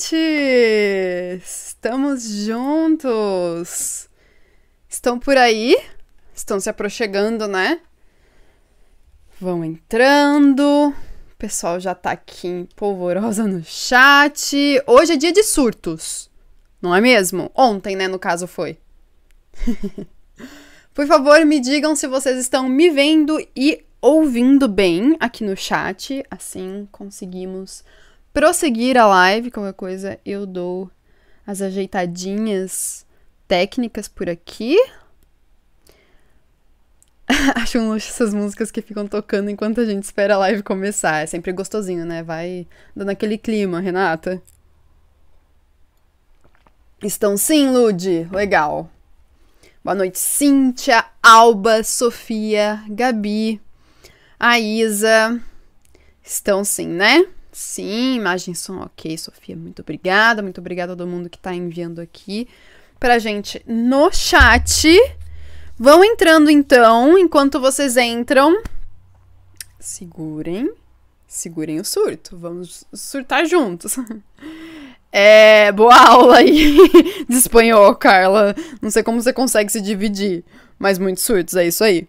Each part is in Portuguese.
noite! Estamos juntos! Estão por aí? Estão se aproximando, né? Vão entrando. O pessoal já tá aqui polvorosa no chat. Hoje é dia de surtos, não é mesmo? Ontem, né, no caso foi. por favor, me digam se vocês estão me vendo e ouvindo bem aqui no chat, assim conseguimos prosseguir a live, qualquer é coisa eu dou as ajeitadinhas técnicas por aqui. Acho um luxo essas músicas que ficam tocando enquanto a gente espera a live começar. É sempre gostosinho, né? Vai dando aquele clima, Renata. Estão sim, Lud? Legal. Boa noite, Cíntia, Alba, Sofia, Gabi, a Isa. Estão sim, né? Sim, imagens são ok, Sofia. Muito obrigada. Muito obrigada a todo mundo que está enviando aqui pra gente no chat. Vão entrando então, enquanto vocês entram. Segurem. Segurem o surto. Vamos surtar juntos. É, boa aula aí de espanhol, Carla. Não sei como você consegue se dividir, mas muitos surtos, é isso aí.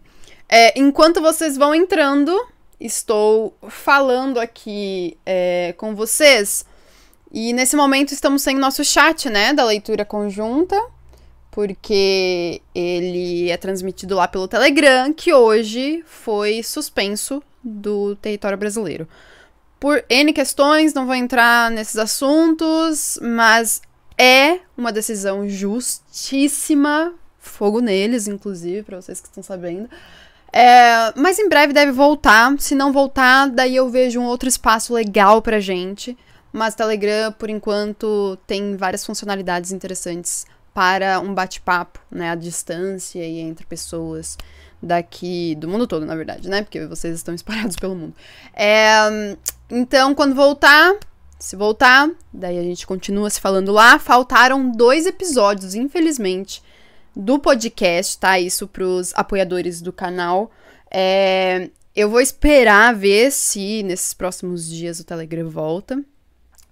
É, enquanto vocês vão entrando, estou falando aqui é, com vocês. E nesse momento estamos sem nosso chat, né, da leitura conjunta, porque ele é transmitido lá pelo Telegram, que hoje foi suspenso do território brasileiro. Por N questões, não vou entrar nesses assuntos, mas é uma decisão justíssima, fogo neles, inclusive, para vocês que estão sabendo. É, mas em breve deve voltar. Se não voltar, daí eu vejo um outro espaço legal pra gente. Mas Telegram, por enquanto, tem várias funcionalidades interessantes para um bate-papo, né, à distância e entre pessoas daqui do mundo todo, na verdade, né? Porque vocês estão espalhados pelo mundo. É, então, quando voltar, se voltar, daí a gente continua se falando lá. Faltaram dois episódios, infelizmente do podcast, tá? Isso pros apoiadores do canal. É, eu vou esperar ver se nesses próximos dias o Telegram volta.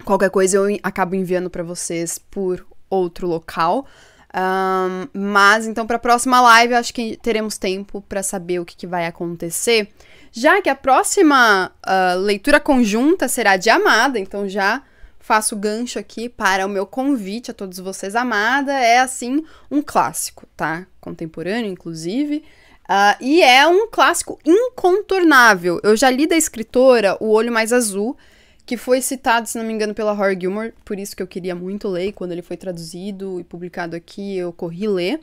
Qualquer coisa eu acabo enviando para vocês por outro local. Um, mas então para a próxima live acho que teremos tempo para saber o que, que, vai acontecer, já que a próxima uh, leitura conjunta será de Amada, então já faço gancho aqui para o meu convite a todos vocês. Amada é, assim, um clássico, tá? Contemporâneo, inclusive. Uh, e é um clássico incontornável. Eu já li da escritora O Olho Mais Azul, que foi citado, se não me engano, pela Horror Gilmore, por isso que eu queria muito ler. E quando ele foi traduzido e publicado aqui, eu corri ler.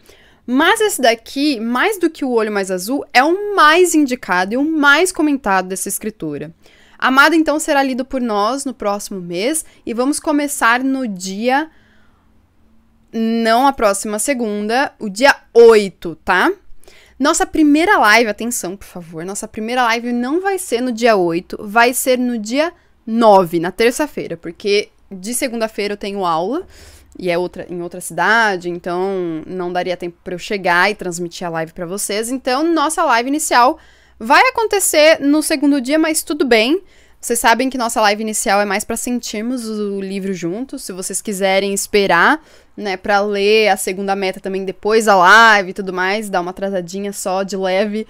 Mas esse daqui, mais do que O Olho Mais Azul, é o mais indicado e o mais comentado dessa escritora. Amado então será lido por nós no próximo mês e vamos começar no dia. Não a próxima segunda, o dia 8, tá? Nossa primeira live, atenção, por favor. Nossa primeira live não vai ser no dia 8, vai ser no dia 9, na terça-feira, porque de segunda-feira eu tenho aula e é outra em outra cidade, então não daria tempo para eu chegar e transmitir a live para vocês. Então, nossa live inicial Vai acontecer no segundo dia, mas tudo bem. Vocês sabem que nossa live inicial é mais para sentirmos o livro juntos. Se vocês quiserem esperar, né, para ler a segunda meta também depois da live e tudo mais, dar uma atrasadinha só de leve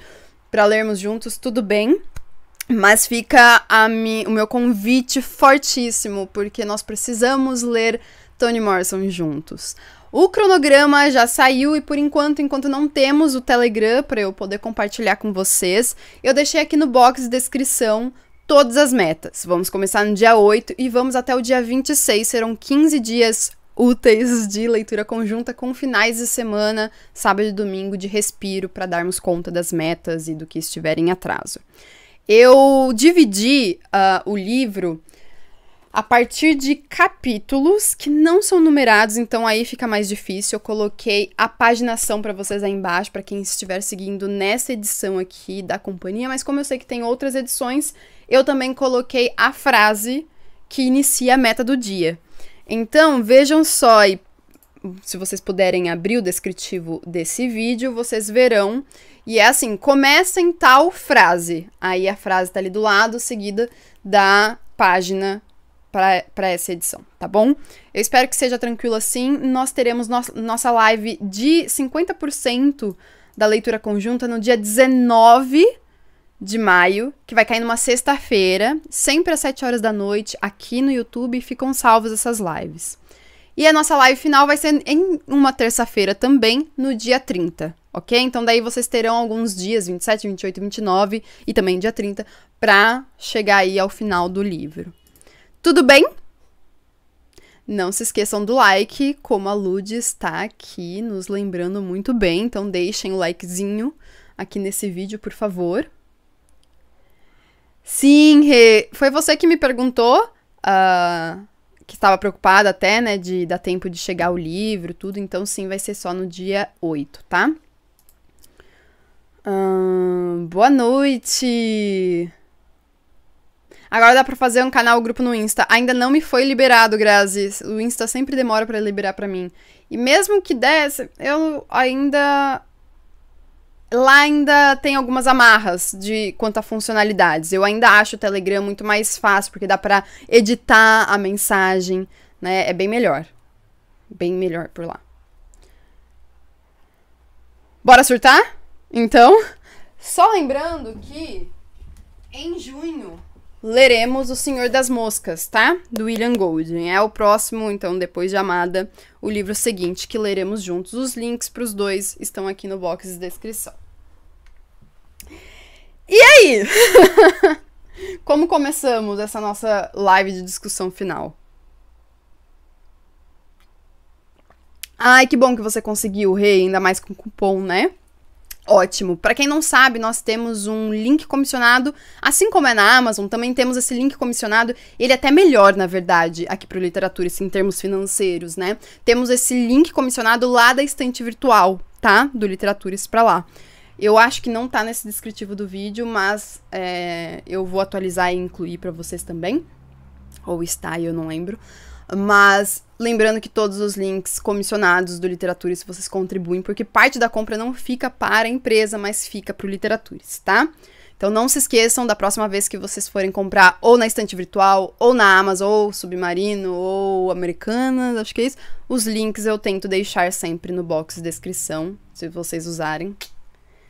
para lermos juntos, tudo bem. Mas fica o meu convite fortíssimo, porque nós precisamos ler Toni Morrison juntos. O cronograma já saiu e por enquanto, enquanto não temos o Telegram para eu poder compartilhar com vocês, eu deixei aqui no box de descrição todas as metas. Vamos começar no dia 8 e vamos até o dia 26, serão 15 dias úteis de leitura conjunta com finais de semana, sábado e domingo de respiro para darmos conta das metas e do que estiver em atraso. Eu dividi uh, o livro a partir de capítulos que não são numerados, então aí fica mais difícil. Eu coloquei a paginação para vocês aí embaixo, para quem estiver seguindo nessa edição aqui da companhia, mas como eu sei que tem outras edições, eu também coloquei a frase que inicia a meta do dia. Então, vejam só e se vocês puderem abrir o descritivo desse vídeo, vocês verão. E é assim, começa em tal frase. Aí a frase tá ali do lado, seguida da página para essa edição, tá bom? Eu espero que seja tranquilo assim. Nós teremos no nossa live de 50% da leitura conjunta no dia 19 de maio, que vai cair numa sexta-feira, sempre às 7 horas da noite, aqui no YouTube, ficam salvas essas lives. E a nossa live final vai ser em uma terça-feira também, no dia 30, ok? Então daí vocês terão alguns dias, 27, 28, 29 e também dia 30, para chegar aí ao final do livro. Tudo bem? Não se esqueçam do like, como a Lud está aqui nos lembrando muito bem, então deixem o likezinho aqui nesse vídeo, por favor. Sim, He, foi você que me perguntou, uh, que estava preocupada até, né, de dar tempo de chegar o livro, tudo, então sim, vai ser só no dia 8, tá? Uh, boa noite! Agora dá pra fazer um canal, um grupo no Insta. Ainda não me foi liberado, Grazi. O Insta sempre demora para liberar para mim. E mesmo que desse, eu ainda. Lá ainda tem algumas amarras de quanto a funcionalidades. Eu ainda acho o Telegram muito mais fácil, porque dá para editar a mensagem, né? É bem melhor. Bem melhor por lá. Bora surtar? Então, só lembrando que em junho leremos O Senhor das Moscas, tá? Do William Golding. É o próximo, então, depois de Amada, o livro seguinte que leremos juntos. Os links para os dois estão aqui no box de descrição. E aí? Como começamos essa nossa live de discussão final? Ai, que bom que você conseguiu, Rei, ainda mais com cupom, né? Ótimo. Para quem não sabe, nós temos um link comissionado, assim como é na Amazon, também temos esse link comissionado. Ele é até melhor, na verdade, aqui para literatura, assim, em termos financeiros, né? Temos esse link comissionado lá da estante virtual, tá? Do Literaturas para lá. Eu acho que não tá nesse descritivo do vídeo, mas é, eu vou atualizar e incluir para vocês também. Ou está, eu não lembro. Mas Lembrando que todos os links comissionados do Literatures vocês contribuem, porque parte da compra não fica para a empresa, mas fica para o Literaturis, tá? Então não se esqueçam da próxima vez que vocês forem comprar ou na estante virtual, ou na Amazon, ou Submarino, ou Americanas, acho que é isso. Os links eu tento deixar sempre no box de descrição, se vocês usarem.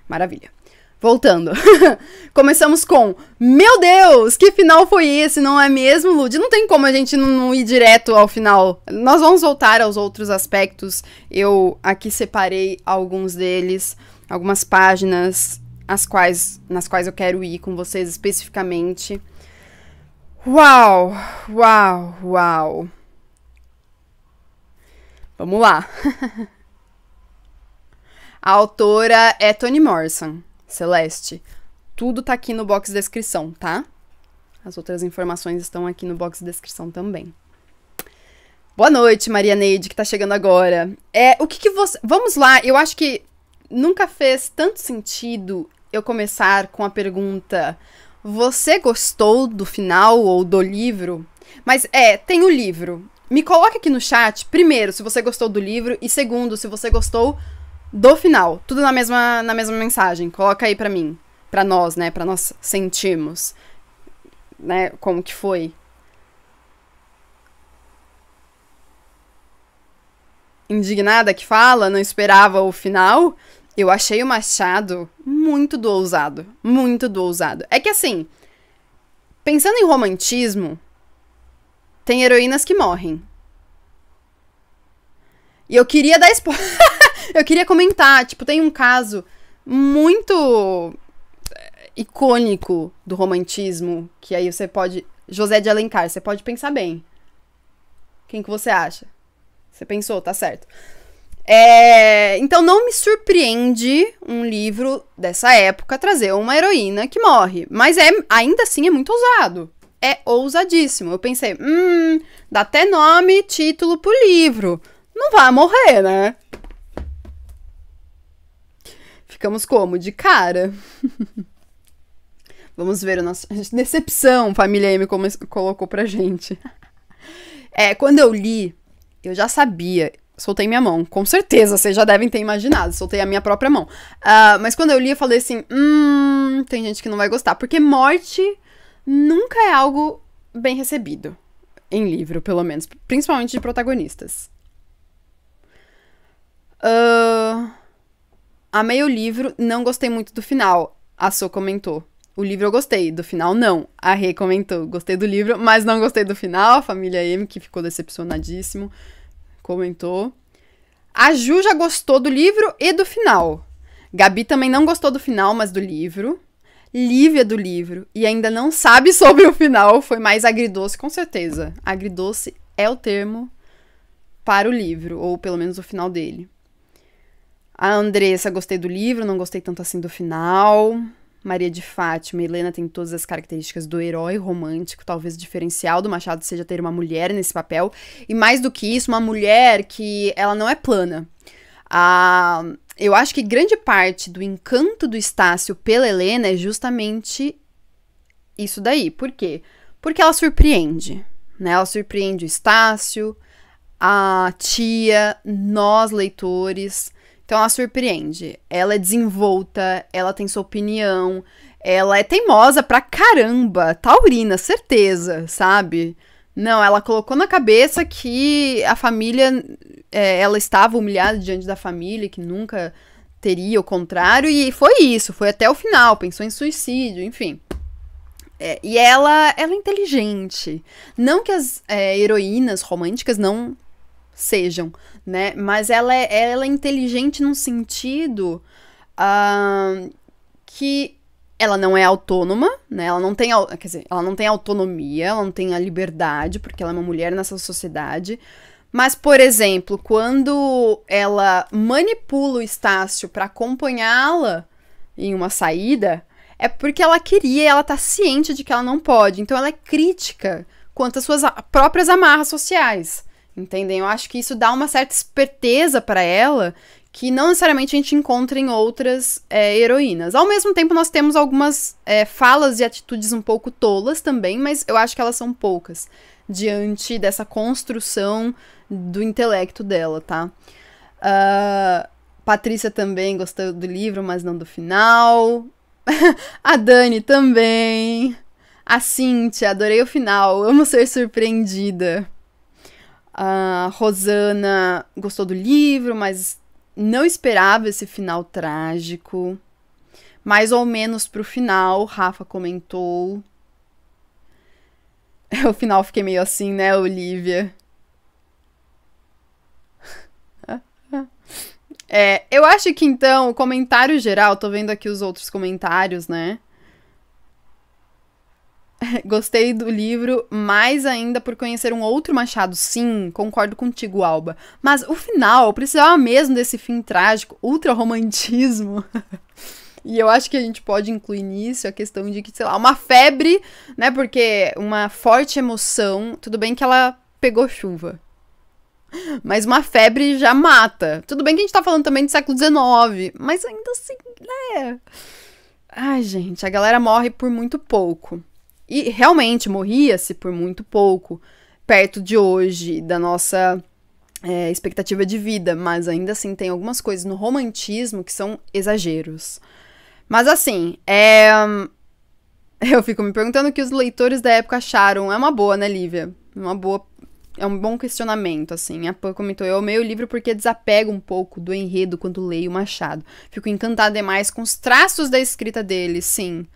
Maravilha. Voltando. Começamos com: Meu Deus, que final foi esse, não é mesmo, Lud? Não tem como a gente não, não, ir direto ao final. Nós vamos voltar aos outros aspectos. Eu aqui separei alguns deles, algumas páginas as quais, nas quais eu quero ir com vocês especificamente. Uau, uau, uau. Vamos lá. A autora é Toni Morrison. Celeste, tudo tá aqui no box de descrição, tá? As outras informações estão aqui no box de descrição também. Boa noite, Maria Neide, que tá chegando agora. É, o que que você... Vamos lá, eu acho que nunca fez tanto sentido eu começar com a pergunta: Você gostou do final ou do livro? Mas é, tem o livro. Me coloca aqui no chat, primeiro, se você gostou do livro, e segundo, se você gostou do final. Tudo na mesma, na mesma mensagem. Coloca aí para mim. para nós, né? Pra nós sentirmos. Né? Como que foi. Indignada que fala, não esperava o final. Eu achei o Machado muito do ousado. Muito do ousado. É que assim. Pensando em romantismo, tem heroínas que morrem. E eu queria dar spoiler. Eu queria comentar, tipo, tem um caso muito eh, icônico do romantismo, que aí você pode. José de Alencar, você pode pensar bem. Quem que você acha? Você pensou, tá certo. É, então não me surpreende um livro dessa época trazer uma heroína que morre. Mas é ainda assim é muito ousado. É ousadíssimo. Eu pensei, hum, dá até nome, título pro livro. Não vai morrer, né? Ficamos como? De cara. Vamos ver a nossa decepção, família M como colocou pra gente. É, quando eu li, eu já sabia. Soltei minha mão, com certeza, vocês já devem ter imaginado. Soltei a minha própria mão. Uh, mas quando eu li, eu falei assim: hum, tem gente que não vai gostar. Porque morte nunca é algo bem recebido. Em livro, pelo menos. Principalmente de protagonistas. Ahn. Uh... Amei o livro, não gostei muito do final. A So comentou. O livro eu gostei, do final não. A Rei comentou. Gostei do livro, mas não gostei do final. A família M, que ficou decepcionadíssimo, comentou. A Ju já gostou do livro e do final. Gabi também não gostou do final, mas do livro. Lívia do livro e ainda não sabe sobre o final. Foi mais agridoce, com certeza. Agridoce é o termo para o livro, ou pelo menos o final dele. A Andressa, gostei do livro, não gostei tanto assim do final. Maria de Fátima, Helena tem todas as características do herói romântico, talvez o diferencial do Machado seja ter uma mulher nesse papel. E mais do que isso, uma mulher que ela não é plana. Ah, eu acho que grande parte do encanto do Estácio pela Helena é justamente isso daí. Por quê? Porque ela surpreende, né? Ela surpreende o Estácio, a tia, nós leitores. Então ela surpreende. Ela é desenvolta, ela tem sua opinião, ela é teimosa pra caramba, taurina, certeza, sabe? Não, ela colocou na cabeça que a família. É, ela estava humilhada diante da família, que nunca teria o contrário, e foi isso, foi até o final, pensou em suicídio, enfim. É, e ela, ela é inteligente. Não que as é, heroínas românticas não sejam, né? Mas ela é, ela é inteligente num sentido uh, que ela não é autônoma, né? Ela não tem, quer dizer, ela não tem autonomia, ela não tem a liberdade, porque ela é uma mulher nessa sociedade. Mas, por exemplo, quando ela manipula o Estácio para acompanhá-la em uma saída, é porque ela queria, ela tá ciente de que ela não pode. Então ela é crítica quanto às suas próprias amarras sociais. Entendem? Eu acho que isso dá uma certa esperteza para ela que não necessariamente a gente encontra em outras é, heroínas. Ao mesmo tempo, nós temos algumas é, falas e atitudes um pouco tolas também, mas eu acho que elas são poucas diante dessa construção do intelecto dela, tá? Uh, Patrícia também gostou do livro, mas não do final. a Dani também. A Cintia, adorei o final. Amo ser surpreendida. A Rosana gostou do livro, mas não esperava esse final trágico. Mais ou menos pro final, Rafa comentou. O final fiquei meio assim, né, Olivia? É, eu acho que então o comentário geral, tô vendo aqui os outros comentários, né? Gostei do livro, mais ainda por conhecer um outro Machado. Sim, concordo contigo, Alba. Mas o final precisava mesmo desse fim trágico, ultra romantismo. E eu acho que a gente pode incluir nisso a questão de que, sei lá, uma febre, né? Porque uma forte emoção, tudo bem que ela pegou chuva. Mas uma febre já mata. Tudo bem que a gente tá falando também do século XIX, mas ainda assim, né? Ai, gente, a galera morre por muito pouco. E realmente morria-se por muito pouco, perto de hoje, da nossa é, expectativa de vida, mas ainda assim tem algumas coisas no romantismo que são exageros. Mas assim, é... eu fico me perguntando o que os leitores da época acharam. É uma boa, né, Lívia? Uma boa. É um bom questionamento, assim. A Pan comentou: eu meio livro porque desapego um pouco do enredo quando leio o Machado. Fico encantada demais com os traços da escrita dele, sim.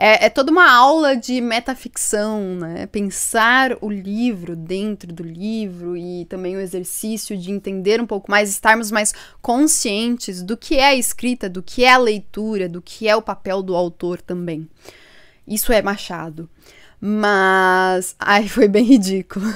É, é toda uma aula de metaficção, né? Pensar o livro dentro do livro e também o exercício de entender um pouco mais, estarmos mais conscientes do que é a escrita, do que é a leitura, do que é o papel do autor também. Isso é Machado. Mas, ai, foi bem ridículo.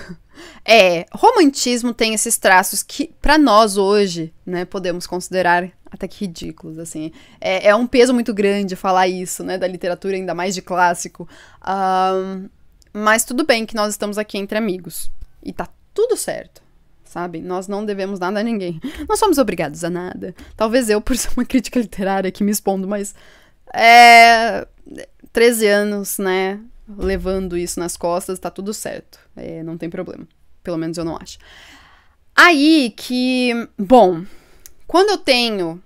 É, romantismo tem esses traços que, para nós hoje, né, podemos considerar até que ridículos, assim. É, é, um peso muito grande falar isso, né, da literatura, ainda mais de clássico. Um, mas tudo bem que nós estamos aqui entre amigos. E tá tudo certo, sabe? Nós não devemos nada a ninguém. Não somos obrigados a nada. Talvez eu, por ser uma crítica literária, que me expondo, mas. É. 13 anos, né? Levando isso nas costas, tá tudo certo. É, não tem problema. Pelo menos eu não acho. Aí que, bom, quando eu tenho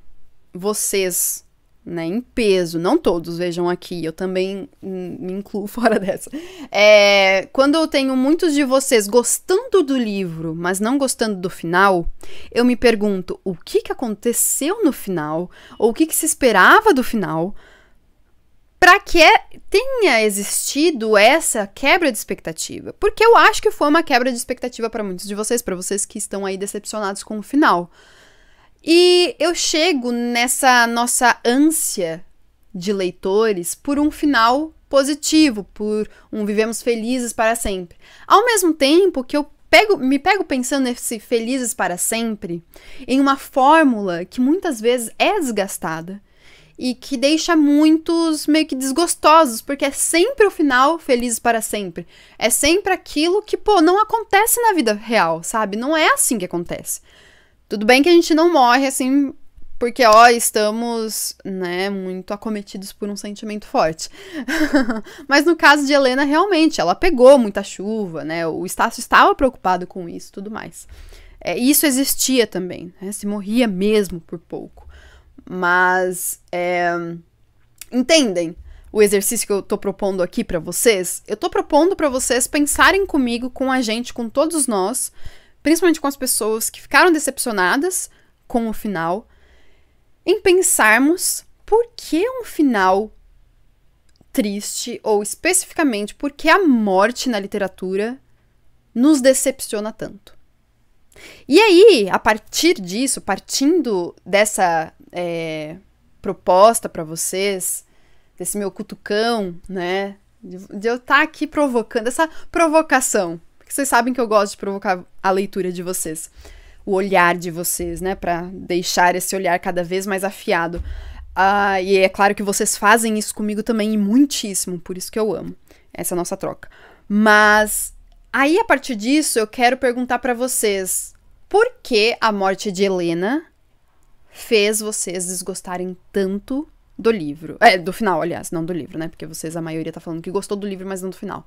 vocês né, em peso, não todos, vejam aqui, eu também me incluo fora dessa. É, quando eu tenho muitos de vocês gostando do livro, mas não gostando do final, eu me pergunto o que, que aconteceu no final, ou o que, que se esperava do final, para que tenha existido essa quebra de expectativa. Porque eu acho que foi uma quebra de expectativa para muitos de vocês, para vocês que estão aí decepcionados com o final. E eu chego nessa nossa ânsia de leitores por um final positivo, por um vivemos felizes para sempre. Ao mesmo tempo que eu pego, me pego pensando nesse felizes para sempre em uma fórmula que muitas vezes é desgastada e que deixa muitos meio que desgostosos, porque é sempre o final felizes para sempre. É sempre aquilo que, pô, não acontece na vida real, sabe? Não é assim que acontece. Tudo bem que a gente não morre assim, porque, ó, estamos, né, muito acometidos por um sentimento forte. Mas no caso de Helena, realmente, ela pegou muita chuva, né? O Estácio estava preocupado com isso tudo mais. É, isso existia também, né? Se morria mesmo por pouco mas é, entendem o exercício que eu tô propondo aqui para vocês? Eu tô propondo para vocês pensarem comigo, com a gente, com todos nós, principalmente com as pessoas que ficaram decepcionadas com o final, em pensarmos por que um final triste, ou especificamente por que a morte na literatura nos decepciona tanto. E aí, a partir disso, partindo dessa é, proposta para vocês, desse meu cutucão, né? De, de eu estar tá aqui provocando, essa provocação. Porque vocês sabem que eu gosto de provocar a leitura de vocês, o olhar de vocês, né? Para deixar esse olhar cada vez mais afiado. Ah, e é claro que vocês fazem isso comigo também, e muitíssimo, por isso que eu amo essa é nossa troca. Mas aí, a partir disso, eu quero perguntar para vocês por que a morte de Helena fez vocês desgostarem tanto do livro? É, do final, aliás, não do livro, né? Porque vocês, a maioria, tá falando que gostou do livro, mas não do final.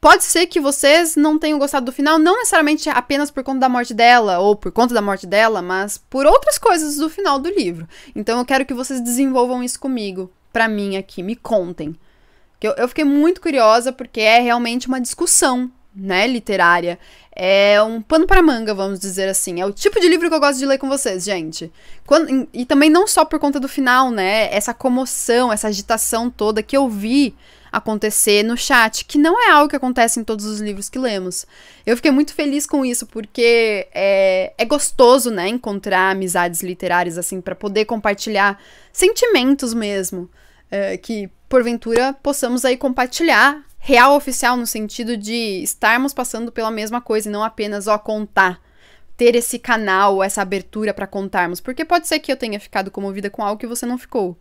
Pode ser que vocês não tenham gostado do final, não necessariamente apenas por conta da morte dela ou por conta da morte dela, mas por outras coisas do final do livro. Então eu quero que vocês desenvolvam isso comigo, pra mim aqui, me contem. Eu, eu fiquei muito curiosa porque é realmente uma discussão, né, literária é um pano para manga, vamos dizer assim. É o tipo de livro que eu gosto de ler com vocês, gente. Quando, e também não só por conta do final, né? Essa comoção, essa agitação toda que eu vi acontecer no chat, que não é algo que acontece em todos os livros que lemos. Eu fiquei muito feliz com isso, porque é, é gostoso, né, encontrar amizades literárias, assim, para poder compartilhar sentimentos mesmo, é, que porventura possamos aí compartilhar real oficial no sentido de estarmos passando pela mesma coisa e não apenas, ó, contar. Ter esse canal, essa abertura para contarmos. Porque pode ser que eu tenha ficado comovida com algo que você não ficou.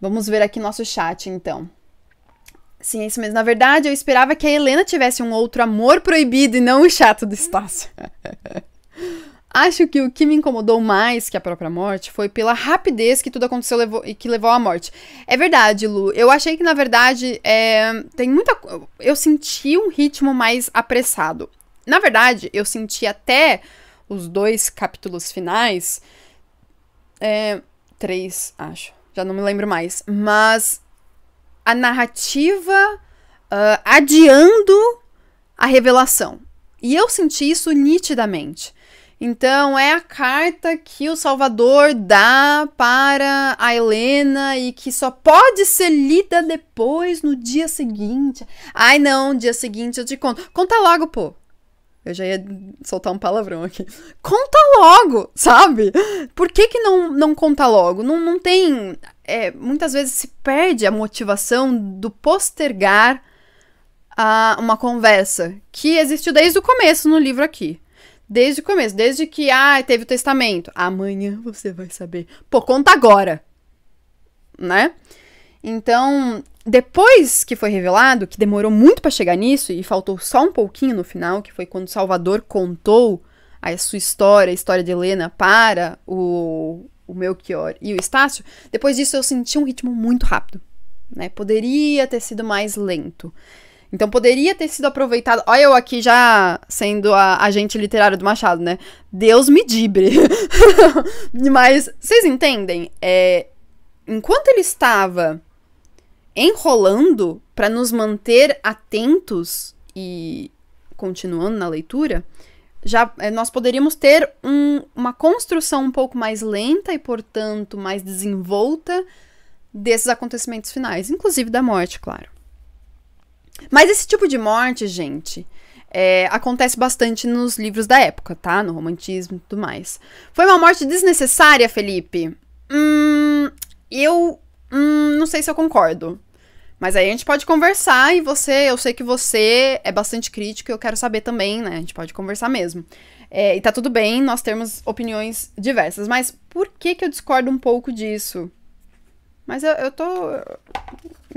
Vamos ver aqui nosso chat, então. Sim, é isso mesmo. Na verdade, eu esperava que a Helena tivesse um outro amor proibido e não o chato do Estácio. Acho que o que me incomodou mais que a própria morte foi pela rapidez que tudo aconteceu levou, e que levou à morte. É verdade, Lu. Eu achei que, na verdade, é, tem muita. Eu senti um ritmo mais apressado. Na verdade, eu senti até os dois capítulos finais. É, três, acho. Já não me lembro mais. Mas a narrativa uh, adiando a revelação. E eu senti isso nitidamente. Então, é a carta que o Salvador dá para a Helena e que só pode ser lida depois, no dia seguinte. Ai, não, dia seguinte eu te conto. Conta logo, pô. Eu já ia soltar um palavrão aqui. Conta logo, sabe? Por que, que não, não conta logo? Não, não tem. É, muitas vezes se perde a motivação do postergar a, uma conversa que existiu desde o começo no livro aqui. Desde o começo, desde que, ah, teve o testamento. Amanhã você vai saber. Pô, conta agora. Né? Então, depois que foi revelado, que demorou muito para chegar nisso e faltou só um pouquinho no final, que foi quando Salvador contou a sua história, a história de Helena para o, o Melchior e o Estácio, depois disso eu senti um ritmo muito rápido. Né? Poderia ter sido mais lento. Então poderia ter sido aproveitado. Olha, eu aqui já sendo a agente literário do Machado, né? Deus me dibre. Mas vocês entendem? É, enquanto ele estava enrolando para nos manter atentos e continuando na leitura, já é, nós poderíamos ter um, uma construção um pouco mais lenta e, portanto, mais desenvolta desses acontecimentos finais, inclusive da morte, claro. Mas esse tipo de morte, gente, é, acontece bastante nos livros da época, tá? No romantismo e tudo mais. Foi uma morte desnecessária, Felipe? Hum, eu hum, não sei se eu concordo. Mas aí a gente pode conversar e você, eu sei que você é bastante crítico e eu quero saber também, né? A gente pode conversar mesmo. É, e tá tudo bem, nós temos opiniões diversas, mas por que que eu discordo um pouco disso? Mas eu, eu tô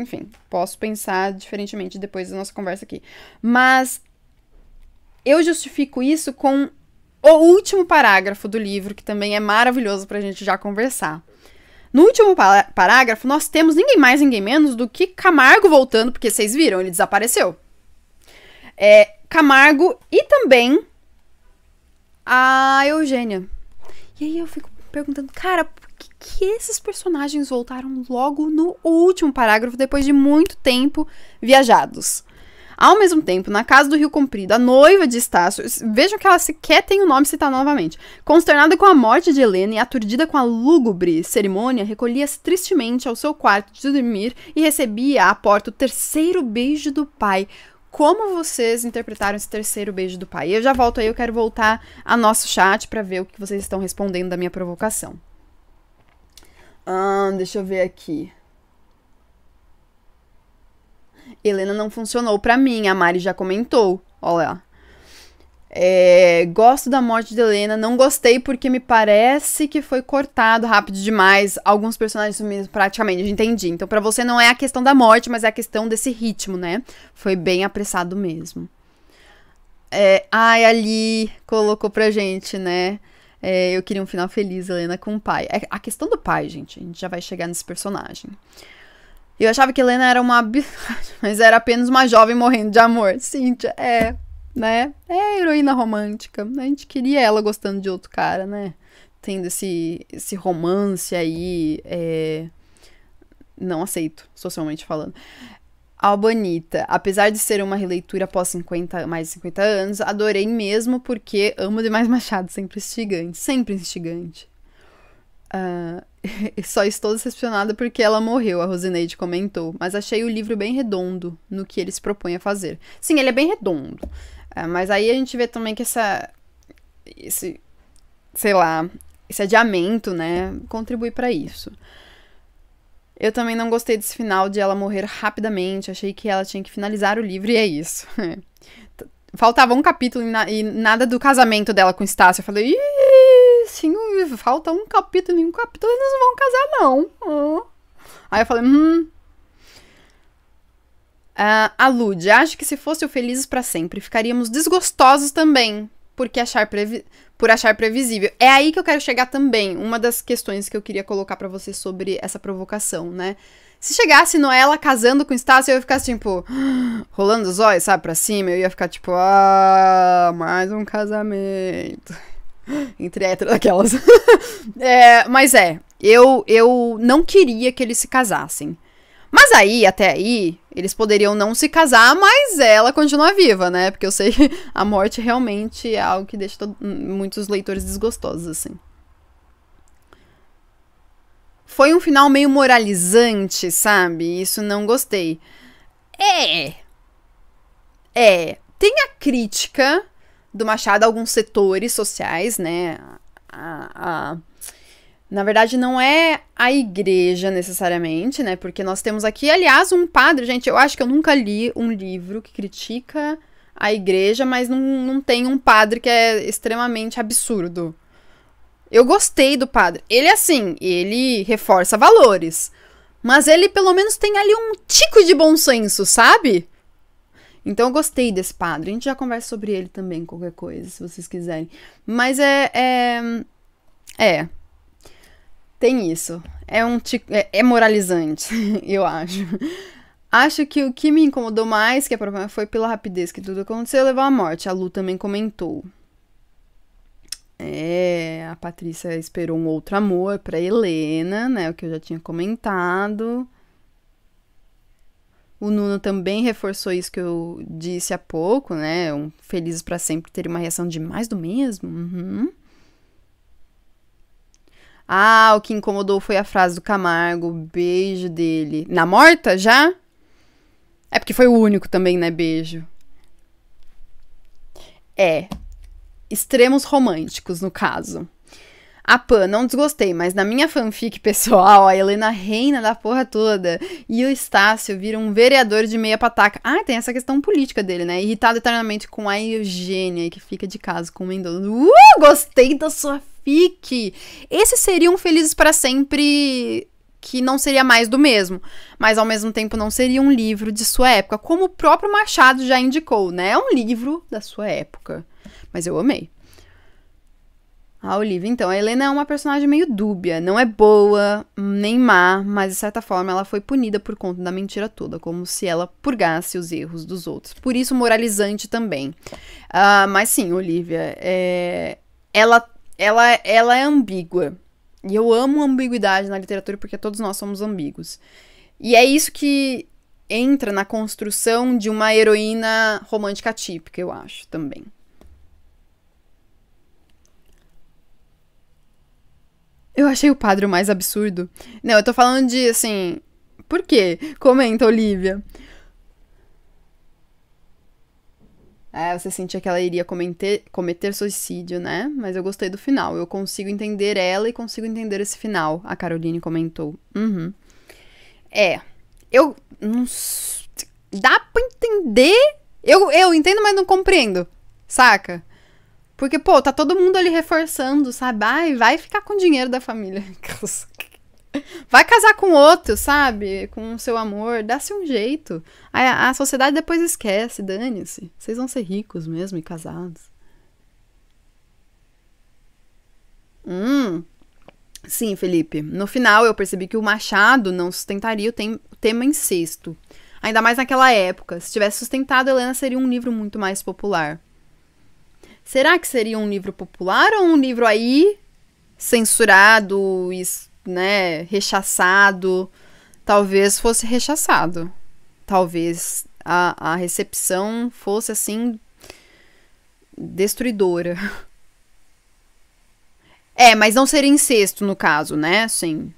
enfim, posso pensar diferentemente depois da nossa conversa aqui. Mas eu justifico isso com o último parágrafo do livro, que também é maravilhoso pra gente já conversar. No último parágrafo, nós temos ninguém mais, ninguém menos do que Camargo voltando, porque vocês viram, ele desapareceu. É, Camargo e também a Eugênia. E aí eu fico perguntando, cara, que esses personagens voltaram logo no último parágrafo, depois de muito tempo viajados. Ao mesmo tempo, na casa do Rio Comprido, a noiva de Estácio, vejam que ela sequer tem o nome citado novamente, consternada com a morte de Helena e aturdida com a lúgubre cerimônia, recolhia-se tristemente ao seu quarto de dormir e recebia à porta o terceiro beijo do pai. Como vocês interpretaram esse terceiro beijo do pai? Eu já volto aí, eu quero voltar ao nosso chat para ver o que vocês estão respondendo da minha provocação. Hum, deixa eu ver aqui. Helena não funcionou para mim, a Mari já comentou. Olha lá. É, gosto da morte de Helena, não gostei porque me parece que foi cortado rápido demais. Alguns personagens sumiram praticamente, eu entendi. Então, para você não é a questão da morte, mas é a questão desse ritmo, né? Foi bem apressado mesmo. É, ai, ali colocou pra gente, né? É, eu queria um final feliz, Helena com o pai. É, a questão do pai, gente, a gente já vai chegar nesse personagem. Eu achava que Helena era uma. Mas era apenas uma jovem morrendo de amor. Cíntia, é. Né? É heroína romântica. A gente queria ela gostando de outro cara, né? Tendo esse, esse romance aí. É... Não aceito, socialmente falando. Albanita. Apesar de ser uma releitura após 50, mais de 50 anos, adorei mesmo porque amo demais Machado, sempre instigante, sempre instigante. Uh, só estou decepcionada porque ela morreu, a Rosineide comentou, mas achei o livro bem redondo no que ele se propõe a fazer. Sim, ele é bem redondo, uh, mas aí a gente vê também que essa. Esse, sei lá, esse adiamento, né, contribui para isso. Eu também não gostei desse final de ela morrer rapidamente, achei que ela tinha que finalizar o livro e é isso. Faltava um capítulo e, na, e nada do casamento dela com Estácio. Eu falei, sim, falta um capítulo e um capítulo eles não vão casar, não. Hum. Aí eu falei, hum, Uh, a Lud, acho que se fosse o Felizes para Sempre, ficaríamos desgostosos também, porque achar previ por achar previsível. É aí que eu quero chegar também, uma das questões que eu queria colocar para você sobre essa provocação, né? Se chegasse Noela casando com Estácio, eu ia ficar tipo, rolando os olhos, sabe, pra cima, eu ia ficar tipo, ah, mais um casamento. Entre hétero daquelas. é, mas é, eu, eu não queria que eles se casassem. Mas aí, até aí, eles poderiam não se casar, mas ela continua viva, né? Porque eu sei que a morte realmente é algo que deixa hum, muitos leitores desgostosos, assim. Foi um final meio moralizante, sabe? Isso não gostei. É. É. Tem a crítica do Machado a alguns setores sociais, né? a, a na verdade, não é a igreja necessariamente, né? Porque nós temos aqui, aliás, um padre. Gente, eu acho que eu nunca li um livro que critica a igreja, mas não, não tem um padre que é extremamente absurdo. Eu gostei do padre. Ele, assim, ele reforça valores. Mas ele, pelo menos, tem ali um tico de bom senso, sabe? Então eu gostei desse padre. A gente já conversa sobre ele também, qualquer coisa, se vocês quiserem. Mas é. É. é tem isso. É um é, é moralizante, eu acho. Acho que o que me incomodou mais que a é problema foi pela rapidez que tudo aconteceu levou à morte. A Lu também comentou. É, a Patrícia esperou um outro amor para Helena, né? O que eu já tinha comentado. O Nuno também reforçou isso que eu disse há pouco, né? Um felizes para sempre ter uma reação de mais do mesmo. Uhum. Ah, o que incomodou foi a frase do Camargo, beijo dele. Na morta já? É porque foi o único também, né? Beijo. É. Extremos românticos, no caso. A Pan, não desgostei, mas na minha fanfic pessoal, a Helena reina da porra toda e o Estácio vira um vereador de meia pataca. Ah, tem essa questão política dele, né? Irritado eternamente com a Eugênia, que fica de casa com o Mendonça. Uh, gostei da sua fic! Esse seria um Felizes para Sempre que não seria mais do mesmo, mas ao mesmo tempo não seria um livro de sua época, como o próprio Machado já indicou, né? É um livro da sua época. Mas eu amei. A Olivia. Então, a Helena é uma personagem meio dúbia. Não é boa, nem má, mas de certa forma ela foi punida por conta da mentira toda, como se ela purgasse os erros dos outros. Por isso, moralizante também. Uh, mas sim, Olivia, é... ela, ela, ela é ambígua. E eu amo ambiguidade na literatura porque todos nós somos ambíguos. E é isso que entra na construção de uma heroína romântica típica, eu acho, também. Eu achei o padre o mais absurdo. Não, eu tô falando de, assim. Por quê? Comenta, Olivia. É, você sentia que ela iria cometer, cometer suicídio, né? Mas eu gostei do final. Eu consigo entender ela e consigo entender esse final. A Caroline comentou. Uhum. É. Eu. Não. Dá pra entender? Eu, eu entendo, mas não compreendo. Saca? Porque, pô, tá todo mundo ali reforçando, sabe? Ai, vai ficar com o dinheiro da família. Vai casar com outro, sabe? Com o seu amor, dá-se um jeito. A, a sociedade depois esquece, dane-se. Vocês vão ser ricos mesmo e casados. Hum. Sim, Felipe. No final eu percebi que o Machado não sustentaria o, tem, o tema incesto. Ainda mais naquela época. Se tivesse sustentado, Helena seria um livro muito mais popular. Será que seria um livro popular ou um livro aí censurado, né, rechaçado? Talvez fosse rechaçado. Talvez a, a recepção fosse assim destruidora. É, mas não seria incesto no caso, né? Sim.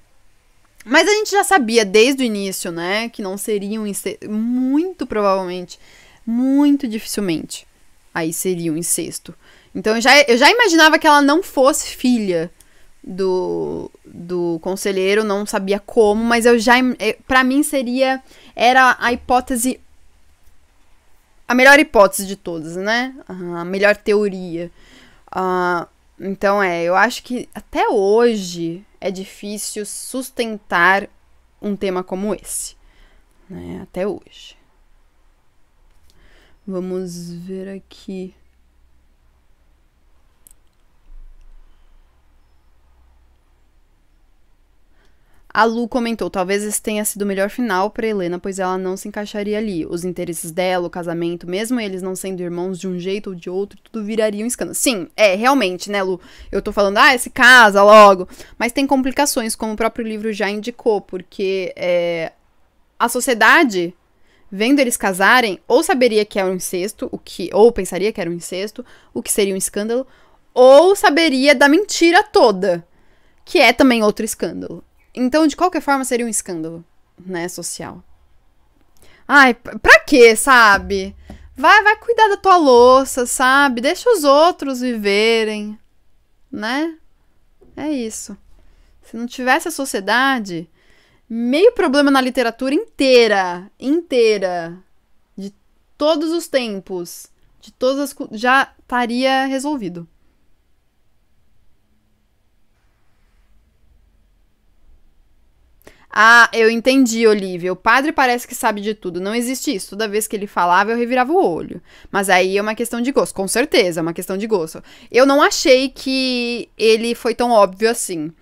Mas a gente já sabia desde o início, né? Que não seria um incesto. Muito provavelmente. Muito dificilmente. Aí seria um incesto. Então eu já, eu já imaginava que ela não fosse filha do, do conselheiro, não sabia como, mas eu já. É, para mim seria. Era a hipótese. A melhor hipótese de todas, né? A melhor teoria. Uh, então é, eu acho que até hoje é difícil sustentar um tema como esse. Né? Até hoje. Vamos ver aqui. A Lu comentou: talvez esse tenha sido o melhor final para Helena, pois ela não se encaixaria ali. Os interesses dela, o casamento, mesmo eles não sendo irmãos de um jeito ou de outro, tudo viraria um escândalo. Sim, é, realmente, né, Lu? Eu tô falando, ah, se casa logo. Mas tem complicações, como o próprio livro já indicou, porque é, a sociedade vendo eles casarem, ou saberia que era um incesto, o que, ou pensaria que era um incesto, o que seria um escândalo, ou saberia da mentira toda, que é também outro escândalo. Então, de qualquer forma, seria um escândalo, né, social. Ai, pra quê, sabe? Vai, vai cuidar da tua louça, sabe? Deixa os outros viverem, né? É isso. Se não tivesse a sociedade, meio problema na literatura inteira, inteira, de todos os tempos, de todas as já estaria resolvido. Ah, eu entendi, Olivia. O padre parece que sabe de tudo. Não existe isso. Toda vez que ele falava, eu revirava o olho. Mas aí é uma questão de gosto. Com certeza, é uma questão de gosto. Eu não achei que ele foi tão óbvio assim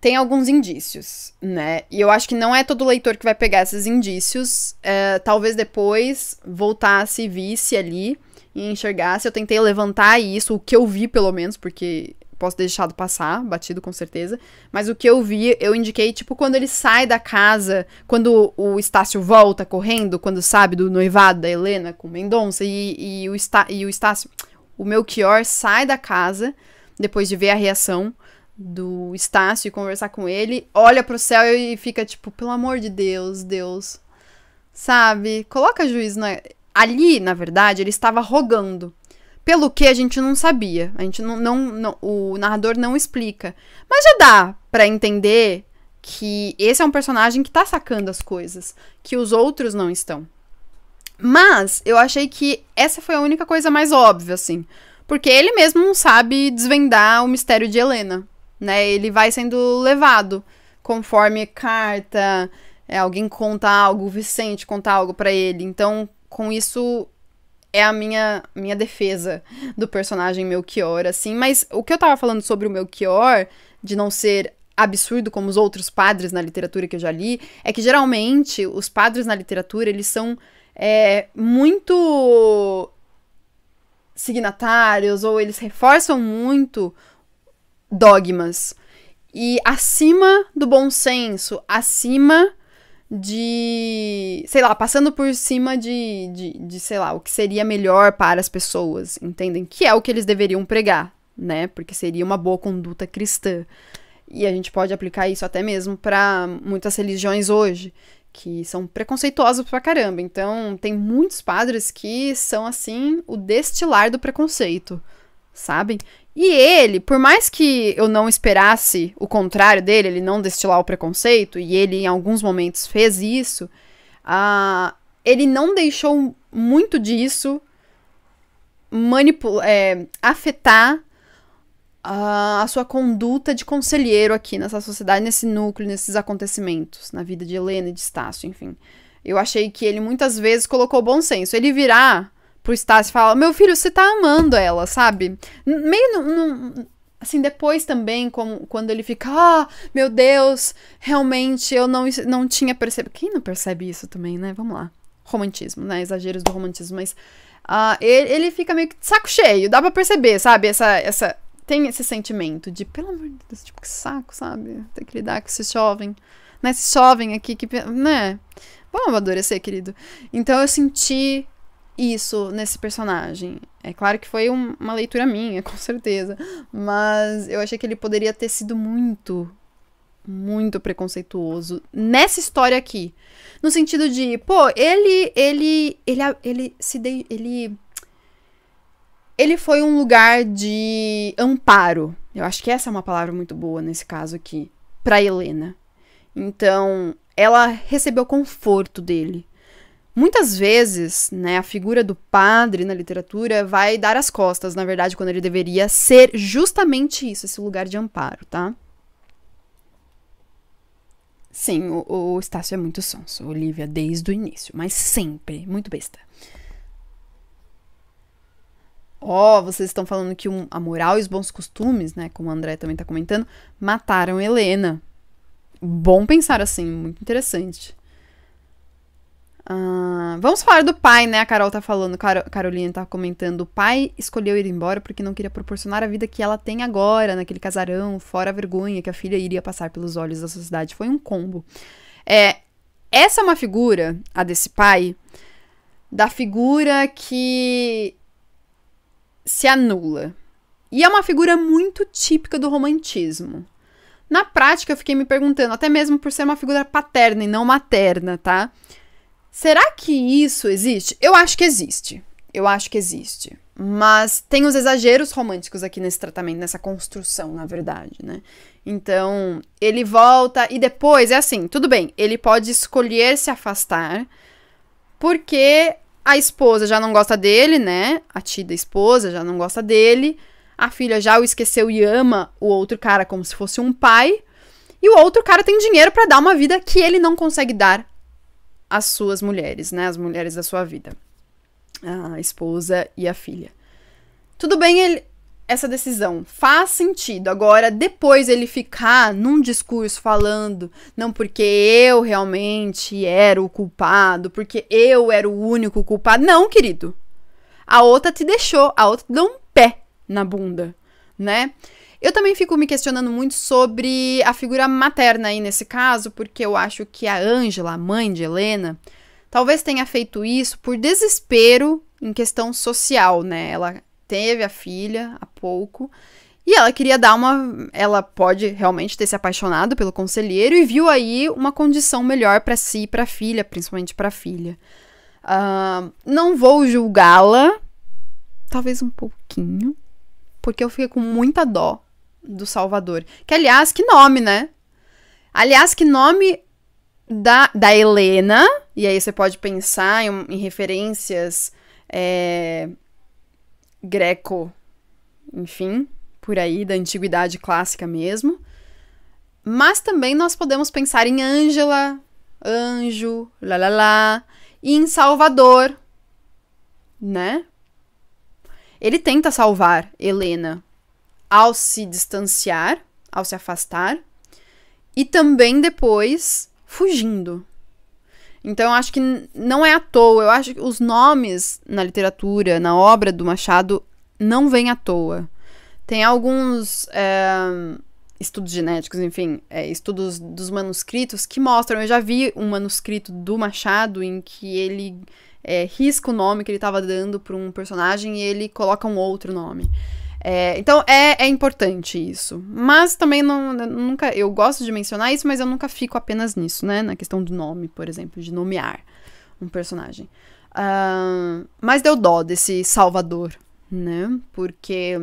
tem alguns indícios, né? E eu acho que não é todo leitor que vai pegar esses indícios. É, talvez depois voltasse e visse ali e enxergasse. Eu tentei levantar isso, o que eu vi, pelo menos, porque posso ter deixado passar, batido com certeza. Mas o que eu vi, eu indiquei, tipo, quando ele sai da casa, quando o Estácio volta correndo, quando sabe do noivado da Helena com Mendonça, e, e, o, Está, e o Estácio, o Melchior sai da casa depois de ver a reação do Estácio e conversar com ele, olha pro céu e fica tipo, pelo amor de Deus, Deus. Sabe? Coloca juiz na. Né? Ali, na verdade, ele estava rogando. Pelo que a gente não sabia. A gente não, não, não o narrador não explica. Mas já dá para entender que esse é um personagem que tá sacando as coisas, que os outros não estão. Mas eu achei que essa foi a única coisa mais óbvia, assim. Porque ele mesmo não sabe desvendar o mistério de Helena né? Ele vai sendo levado conforme carta, é, alguém conta algo, o Vicente conta algo para ele. Então, com isso é a minha minha defesa do personagem Melchior, assim. Mas o que eu tava falando sobre o Melchior, de não ser absurdo como os outros padres na literatura que eu já li, é que geralmente os padres na literatura, eles são é, muito signatários, ou eles reforçam muito dogmas. E acima do bom senso, acima de. sei lá, passando por cima de, de, de, sei lá, o que seria melhor para as pessoas, entendem? Que é o que eles deveriam pregar, né? Porque seria uma boa conduta cristã. E a gente pode aplicar isso até mesmo para muitas religiões hoje, que são preconceituosas pra caramba. Então, tem muitos padres que são assim, o destilar do preconceito, sabem? E ele, por mais que eu não esperasse o contrário dele, ele não destilar o preconceito, e ele em alguns momentos fez isso, uh, ele não deixou muito disso é, afetar a, ah, a, sua conduta de conselheiro aqui nessa sociedade, nesse núcleo, nesses acontecimentos, na vida de Helena e de Estácio, enfim. Eu achei que ele muitas vezes colocou bom senso. Ele virá pro Stassi e fala: Meu filho, você tá amando ela, sabe? Meio num. Assim, depois também, como, quando ele fica, ah, meu Deus, realmente eu não, não tinha percebido. Quem não percebe isso também, né? Vamos lá. Romantismo, né? Exageros do romantismo, mas uh, ele, ele fica meio que de saco cheio, dá pra perceber, sabe? Essa, essa, tem esse sentimento de, pelo amor de Deus, tipo, que saco, sabe? tem que lidar com esse jovem, né? Esse jovem aqui que, né? Vamos amadurecer, querido. Então eu senti isso nesse personagem. É claro que foi um, uma leitura minha, com certeza, mas eu achei que ele poderia ter sido muito, muito preconceituoso nessa história aqui. No sentido de, pô, ele ele ele ele, se deu. ele ele foi um lugar de amparo. Eu acho que essa é uma palavra muito boa nesse caso aqui para Helena. Então, ela recebeu conforto dele. Muitas vezes, né, a figura do padre na literatura vai dar as costas, na verdade, quando ele deveria ser justamente isso, esse lugar de amparo, tá? Sim, o, o Estácio é muito sonso, Olivia, desde o início, mas sempre, muito besta. Ó, oh, vocês estão falando que um, a moral e os bons costumes, né, como o André também tá comentando, mataram Helena. Bom pensar assim, muito interessante. Ah, vamos falar do pai, né? A Carol tá falando, Car Carolina tá comentando. O pai escolheu ir embora porque não queria proporcionar a vida que ela tem agora, naquele casarão, fora a vergonha que a filha iria passar pelos olhos da sociedade. Foi um combo. É, essa é uma figura, a desse pai, da figura que se anula. E é uma figura muito típica do romantismo. Na prática, eu fiquei me perguntando, até mesmo por ser uma figura paterna e não materna, tá? Será que isso existe? Eu acho que existe. Eu acho que existe. Mas tem os exageros românticos aqui nesse tratamento, nessa construção, na verdade, né? Então, ele volta e depois é assim, tudo bem, ele pode escolher se afastar, porque a esposa já não gosta dele, né? A tia da esposa já não gosta dele. A filha já o esqueceu e ama o outro cara como se fosse um pai. E o outro cara tem dinheiro para dar uma vida que ele não consegue dar as suas mulheres, né? As mulheres da sua vida. A esposa e a filha. Tudo bem ele, essa decisão. Faz sentido. Agora, depois ele ficar num discurso falando, não porque eu realmente era o culpado, porque eu era o único culpado. Não, querido. A outra te deixou, a outra te deu um pé na bunda, né? Eu também fico me questionando muito sobre a figura materna aí nesse caso, porque eu acho que a Ângela, a mãe de Helena, talvez tenha feito isso por desespero em questão social, né? Ela teve a filha há pouco e ela queria dar uma. Ela pode realmente ter se apaixonado pelo conselheiro e viu aí uma condição melhor para si e para a filha, principalmente para a filha. Uh, não vou julgá-la, talvez um pouquinho, porque eu fiquei com muita dó do Salvador. Que, aliás, que nome, né? Aliás, que nome da, da Helena. E aí você pode pensar em, em referências é, greco, enfim, por aí, da antiguidade clássica mesmo. Mas também nós podemos pensar em Ângela, anjo, lalala, e em Salvador, né? Ele tenta salvar Helena, ao se distanciar, ao se afastar, e também depois fugindo. Então, eu acho que não é à toa. Eu acho que os nomes na literatura, na obra do Machado, não vêm à toa. Tem alguns é, estudos genéticos, enfim, é, estudos dos manuscritos que mostram. Eu já vi um manuscrito do Machado em que ele é, risca o nome que ele estava dando para um personagem e ele coloca um outro nome. É, então é, é importante isso. Mas também não, né, nunca. Eu gosto de mencionar isso, mas eu nunca fico apenas nisso, né? Na questão do nome, por exemplo, de nomear um personagem. Uh, mas deu dó desse Salvador, né? Porque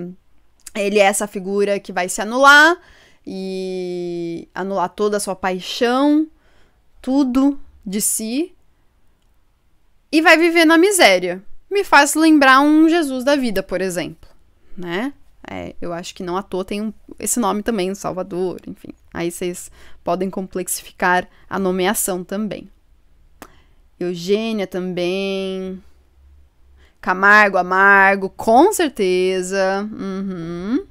ele é essa figura que vai se anular e anular toda a sua paixão, tudo de si e vai viver na miséria. Me faz lembrar um Jesus da vida, por exemplo né? É, eu acho que não à toa tem um, esse nome também, Salvador, enfim. Aí vocês podem complexificar a nomeação também. Eugênia também. Camargo, amargo, com certeza. Uhum.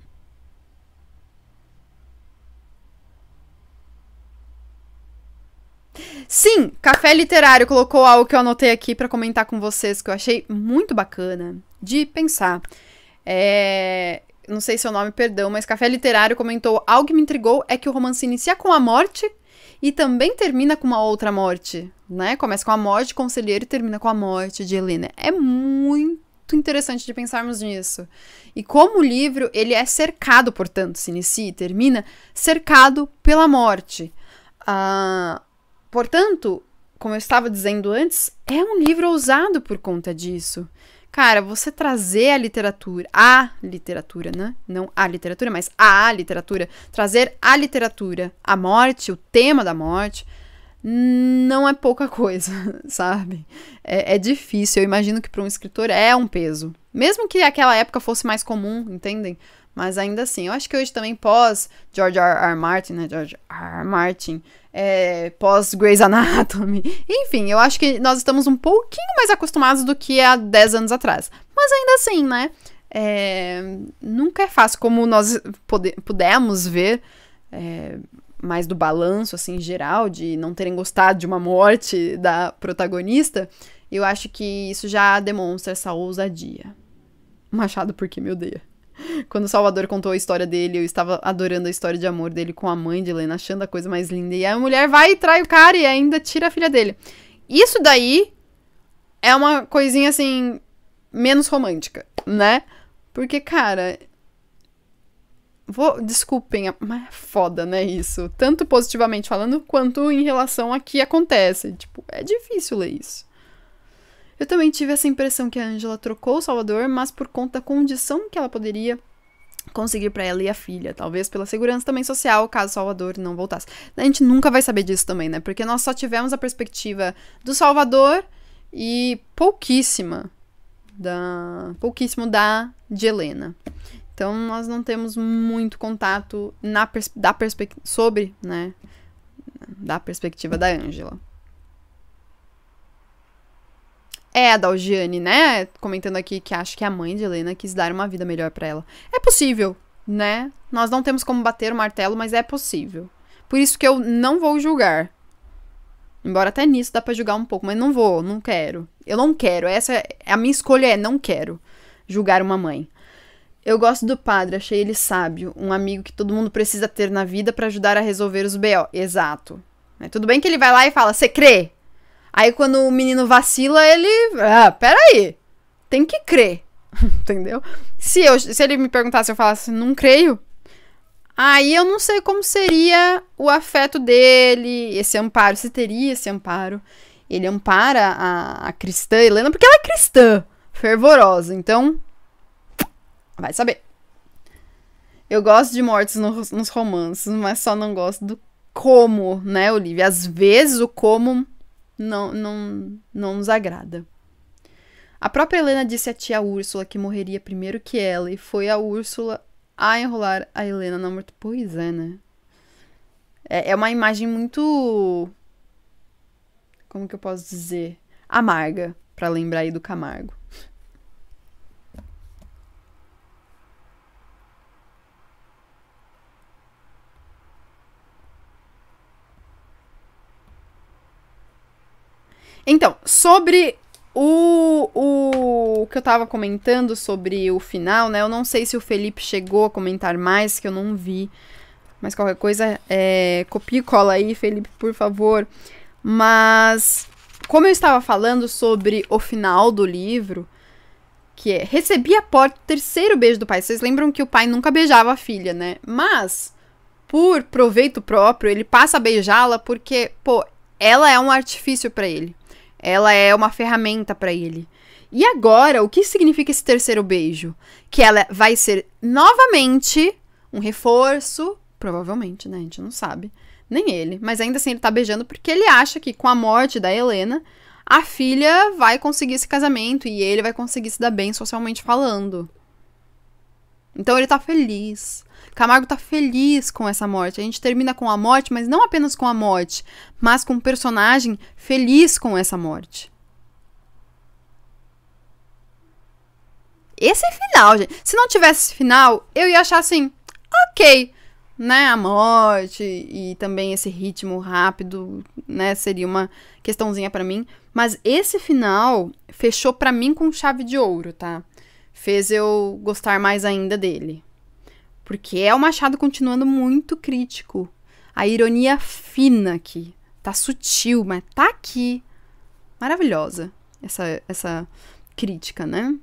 Sim, Café Literário colocou algo que eu anotei aqui para comentar com vocês que eu achei muito bacana de pensar é, não sei seu nome, perdão, mas Café Literário comentou: Algo que me intrigou é que o romance inicia com a morte e também termina com uma outra morte, né? Começa com a morte de Conselheiro e termina com a morte de Helena. É muito interessante de pensarmos nisso. E como o livro, ele é cercado, portanto, se inicia e termina cercado pela morte. Ah, portanto, como eu estava dizendo antes, é um livro ousado por conta disso cara, você trazer a literatura, a literatura, né? Não a literatura, mas a literatura, trazer a literatura, a morte, o tema da morte, não é pouca coisa, sabe? É, é difícil, eu imagino que para um escritor é um peso. Mesmo que aquela época fosse mais comum, entendem? Mas ainda assim, eu acho que hoje também pós George R. R. Martin, né? George R. R. Martin, é, pós Grey's Anatomy. Enfim, eu acho que nós estamos um pouquinho mais acostumados do que há 10 anos atrás. Mas ainda assim, né? É, nunca é fácil, como nós pode, pudemos ver, é, mais do balanço, assim, geral, de não terem gostado de uma morte da protagonista, eu acho que isso já demonstra essa ousadia. Machado porque me odeia. Quando o Salvador contou a história dele, eu estava adorando a história de amor dele com a mãe de Helena, achando a coisa mais linda. E aí a mulher vai e trai o cara e ainda tira a filha dele. Isso daí é uma coisinha assim, menos romântica, né? Porque, cara. Vou, desculpem, mas é foda, né? Isso. Tanto positivamente falando, quanto em relação a que acontece. Tipo, é difícil ler isso. Eu também tive essa impressão que a Angela trocou o Salvador, mas por conta da condição que ela poderia conseguir para ela e a filha, talvez pela segurança também social, caso Salvador não voltasse. A gente nunca vai saber disso também, né? Porque nós só tivemos a perspectiva do Salvador e pouquíssima da pouquíssimo da de Helena. Então nós não temos muito contato na pers da perspectiva sobre, né, da perspectiva da Ângela. É a Dalgiane, né? Comentando aqui que acha que a mãe de Helena quis dar uma vida melhor para ela. É possível, né? Nós não temos como bater o martelo, mas é possível. Por isso que eu não vou julgar. Embora até nisso dá para julgar um pouco, mas não vou, não quero. Eu não quero. Essa é a minha escolha é não quero julgar uma mãe. Eu gosto do padre, achei ele sábio, um amigo que todo mundo precisa ter na vida para ajudar a resolver os BO. Exato. Tudo bem que ele vai lá e fala: "Você crê? Aí quando o menino vacila, ele. Ah, peraí. Tem que crer. Entendeu? Se, eu, se ele me perguntasse, eu falasse, não creio. Aí eu não sei como seria o afeto dele, esse amparo. Se teria esse amparo. Ele ampara a, a cristã Helena, porque ela é cristã, fervorosa. Então, vai saber. Eu gosto de mortes no, nos romances, mas só não gosto do como, né, Olivia? Às vezes o como não, não, não nos agrada. A própria Helena disse à tia Úrsula que morreria primeiro que ela, e foi a Úrsula a enrolar a Helena na morte. Pois é, né? É, é uma imagem muito. Como que eu posso dizer? Amarga, para lembrar aí do Camargo. Então, sobre o, o que eu tava comentando sobre o final, né? Eu não sei se o Felipe chegou a comentar mais, que eu não vi. Mas qualquer coisa, é, copia e cola aí, Felipe, por favor. Mas, como eu estava falando sobre o final do livro, que é recebi a porta terceiro beijo do pai. Vocês lembram que o pai nunca beijava a filha, né? Mas, por proveito próprio, ele passa a beijá-la porque, pô, ela é um artifício para ele. Ela é uma ferramenta para ele. E agora, o que significa esse terceiro beijo? Que ela vai ser novamente um reforço, provavelmente, né? A gente não sabe. Nem ele, mas ainda assim ele tá beijando porque ele acha que com a morte da Helena, a filha vai conseguir esse casamento e ele vai conseguir se dar bem socialmente falando. Então ele tá feliz. Camargo tá feliz com essa morte. A gente termina com a morte, mas não apenas com a morte, mas com um personagem feliz com essa morte. Esse é final, gente. Se não tivesse esse final, eu ia achar assim, ok, né? A morte e também esse ritmo rápido, né? Seria uma questãozinha para mim. Mas esse final fechou para mim com chave de ouro, tá? Fez eu gostar mais ainda dele. Porque é o Machado continuando muito crítico. A ironia fina aqui. Tá sutil, mas tá aqui. Maravilhosa essa, essa crítica, né?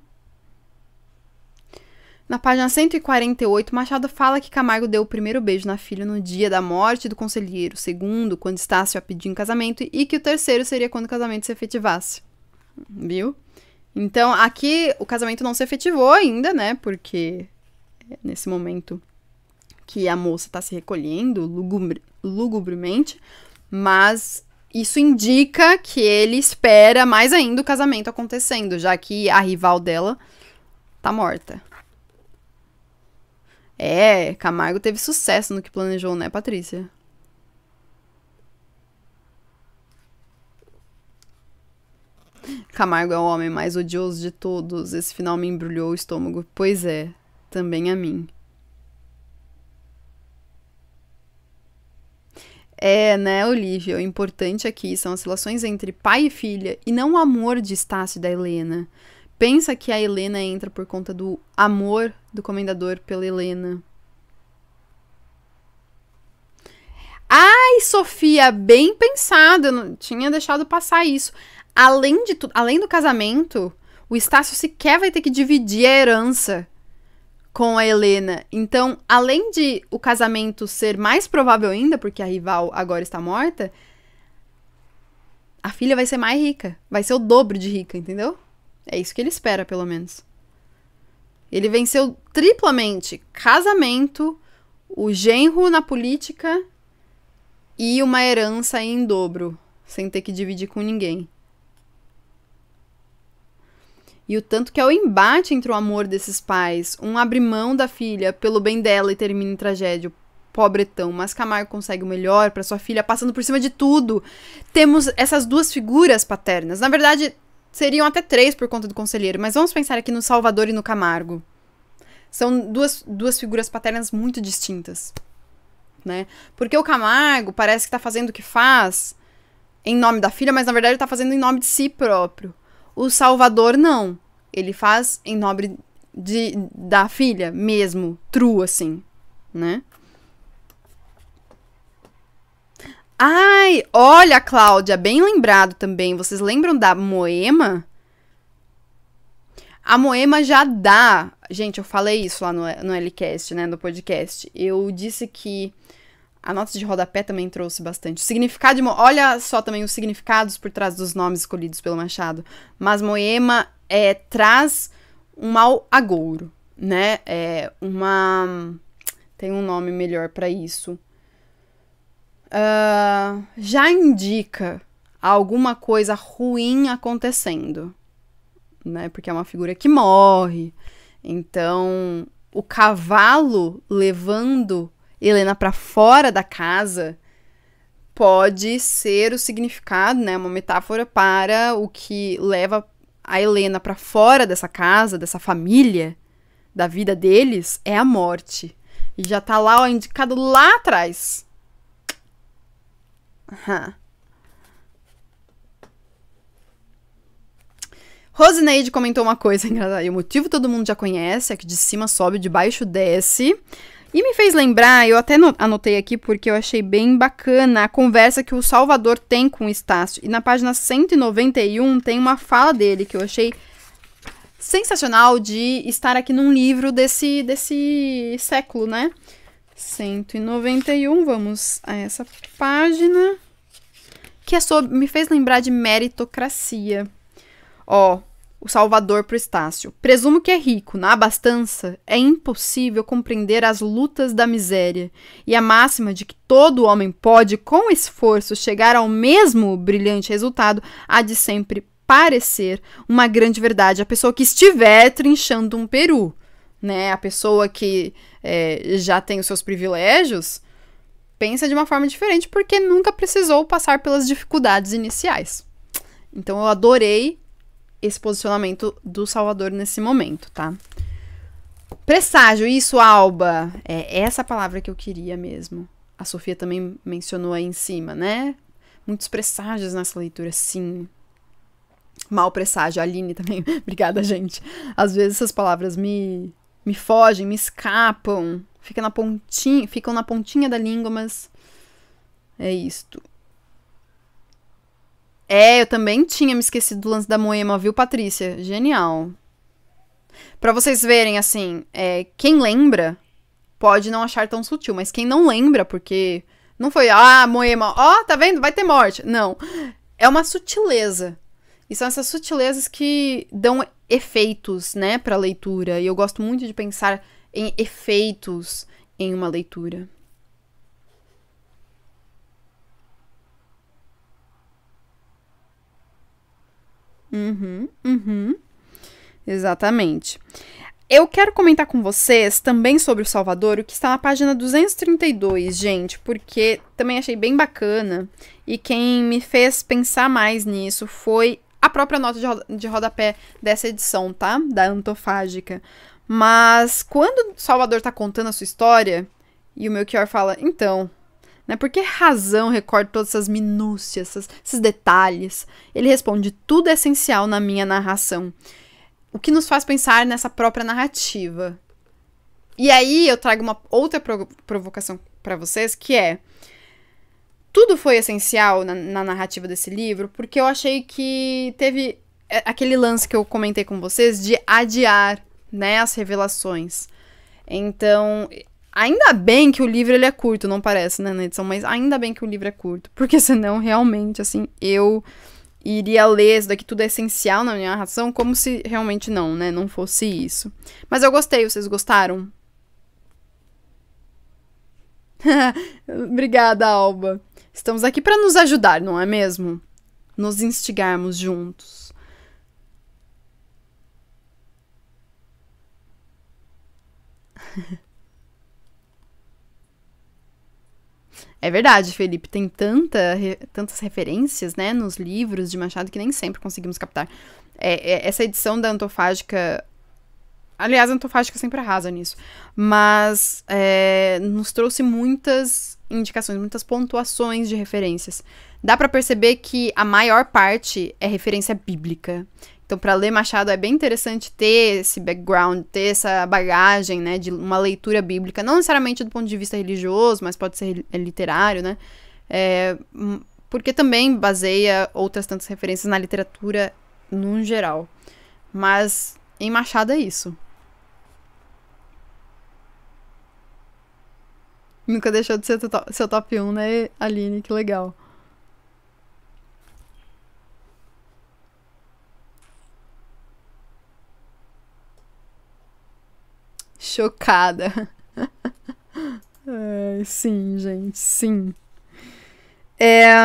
Na página 148, Machado fala que Camargo deu o primeiro beijo na filha no dia da morte do conselheiro, o segundo, quando Estácio a pediu em casamento, e que o terceiro seria quando o casamento se efetivasse. Viu? Então, aqui o casamento não se efetivou ainda, né? Porque nesse momento que a moça está se recolhendo lugubre, lugubremente, mas isso indica que ele espera mais ainda o casamento acontecendo, já que a rival dela tá morta. É, Camargo teve sucesso no que planejou, né, Patrícia? Camargo é o homem mais odioso de todos. Esse final me embrulhou o estômago. Pois é, também a mim. É, né, Olivia? O importante aqui são as relações entre pai e filha e não o amor de Estácio e da Helena. Pensa que a Helena entra por conta do amor do comendador pela Helena. Ai, Sofia, bem pensado. Eu não tinha deixado passar isso. Além de além do casamento, o Estácio sequer vai ter que dividir a herança com a Helena. Então, além de o casamento ser mais provável ainda, porque a rival agora está morta, a filha vai ser mais rica. Vai ser o dobro de rica, entendeu? É isso que ele espera, pelo menos. Ele venceu triplamente casamento, o genro na política e uma herança em dobro, sem ter que dividir com ninguém. E o tanto que é o embate entre o amor desses pais. Um abre mão da filha pelo bem dela e termina em tragédia. Pobretão, mas Camargo consegue o melhor para sua filha, passando por cima de tudo. Temos essas duas figuras paternas. Na verdade, seriam até três por conta do conselheiro, mas vamos pensar aqui no Salvador e no Camargo. São duas, duas figuras paternas muito distintas. Né? Porque o Camargo parece que está fazendo o que faz em nome da filha, mas na verdade está fazendo em nome de si próprio o Salvador não. Ele faz em nobre de, da filha mesmo, true assim, né? Ai, olha, Cláudia, bem lembrado também. Vocês lembram da Moema? A Moema já dá. Gente, eu falei isso lá no, no Lcast, né? No podcast. Eu disse que a nota de rodapé também trouxe bastante. O significado de Mo... Olha só também os significados por trás dos nomes escolhidos pelo Machado. Mas Moema é, traz um mal agouro, né? É uma. Tem um nome melhor para isso. Uh, já indica alguma coisa ruim acontecendo, né? Porque é uma figura que morre. Então, o cavalo levando Helena para fora da casa pode ser o significado, né, uma metáfora para o que leva a Helena para fora dessa casa, dessa família, da vida deles, é a morte. E já tá lá, ó, indicado lá atrás. Uhum. Rosineide comentou uma coisa engraçada. E o motivo todo mundo já conhece é que de cima sobe, de baixo desce. E me fez lembrar, eu até anotei aqui porque eu achei bem bacana a conversa que o Salvador tem com o Estácio. E na página 191 tem uma fala dele que eu achei sensacional de estar aqui num livro desse, desse século, né? 191, vamos a essa página. Que é sobre. Me fez lembrar de meritocracia. Ó, o Salvador para o Estácio. Presumo que é rico, na abastança é impossível compreender as lutas da miséria e a máxima de que todo homem pode, com esforço, chegar ao mesmo brilhante resultado, há de sempre parecer uma grande verdade a pessoa que estiver trinchando um peru, né? A pessoa que é, já tem os seus privilégios pensa de uma forma diferente porque nunca precisou passar pelas dificuldades iniciais. Então eu adorei esse posicionamento do Salvador nesse momento, tá? Presságio, isso, Alba. É essa palavra que eu queria mesmo. A Sofia também mencionou aí em cima, né? Muitos presságios nessa leitura, sim. Mal presságio, a Aline também. Obrigada, gente. Às vezes essas palavras me, me fogem, me escapam. Fica na pontinha, ficam na pontinha da língua, mas é isto. É, eu também tinha me esquecido do lance da Moema, viu, Patrícia? Genial. Para vocês verem, assim, é, quem lembra pode não achar tão sutil, mas quem não lembra, porque não foi, ah, Moema, ó, oh, tá vendo? Vai ter morte. Não. É uma sutileza. E são essas sutilezas que dão efeitos, né, pra leitura. E eu gosto muito de pensar em efeitos em uma leitura. Uhum, uhum. Exatamente. Eu quero comentar com vocês também sobre o Salvador, o que está na página 232, gente, porque também achei bem bacana. E quem me fez pensar mais nisso foi a própria nota de, roda, de rodapé dessa edição, tá? Da Antofágica. Mas quando Salvador tá contando a sua história, e o Melchior fala, então, né? Por que razão recorda todas essas minúcias, essas, esses detalhes? Ele responde: tudo é essencial na minha narração. O que nos faz pensar nessa própria narrativa. E aí eu trago uma outra provocação para vocês, que é. Tudo foi essencial na, na narrativa desse livro, porque eu achei que teve é, aquele lance que eu comentei com vocês de adiar né, as revelações. Então, Ainda bem que o livro ele é curto, não parece, né, na edição, mas ainda bem que o livro é curto, porque senão realmente assim, eu iria ler isso daqui tudo é essencial na minha narração, como se realmente não, né, não fosse isso. Mas eu gostei, vocês gostaram? Obrigada, Alba. Estamos aqui para nos ajudar, não é mesmo? Nos instigarmos juntos. É verdade, Felipe, tem tanta, re, tantas referências, né, nos livros de Machado que nem sempre conseguimos captar. É, é, essa edição da Antofágica Aliás, a Antofágica sempre arrasa nisso. Mas é, nos trouxe muitas indicações, muitas pontuações de referências. Dá para perceber que a maior parte é referência bíblica. Então, para ler Machado é bem interessante ter esse background, ter essa bagagem, né, de uma leitura bíblica, não necessariamente do ponto de vista religioso, mas pode ser literário, né? É, hum, porque também baseia outras tantas referências na literatura no geral. Mas em Machado é isso. Nunca deixou de ser seu top 1, né, Aline? Que legal. Chocada. é, sim, gente, sim. É,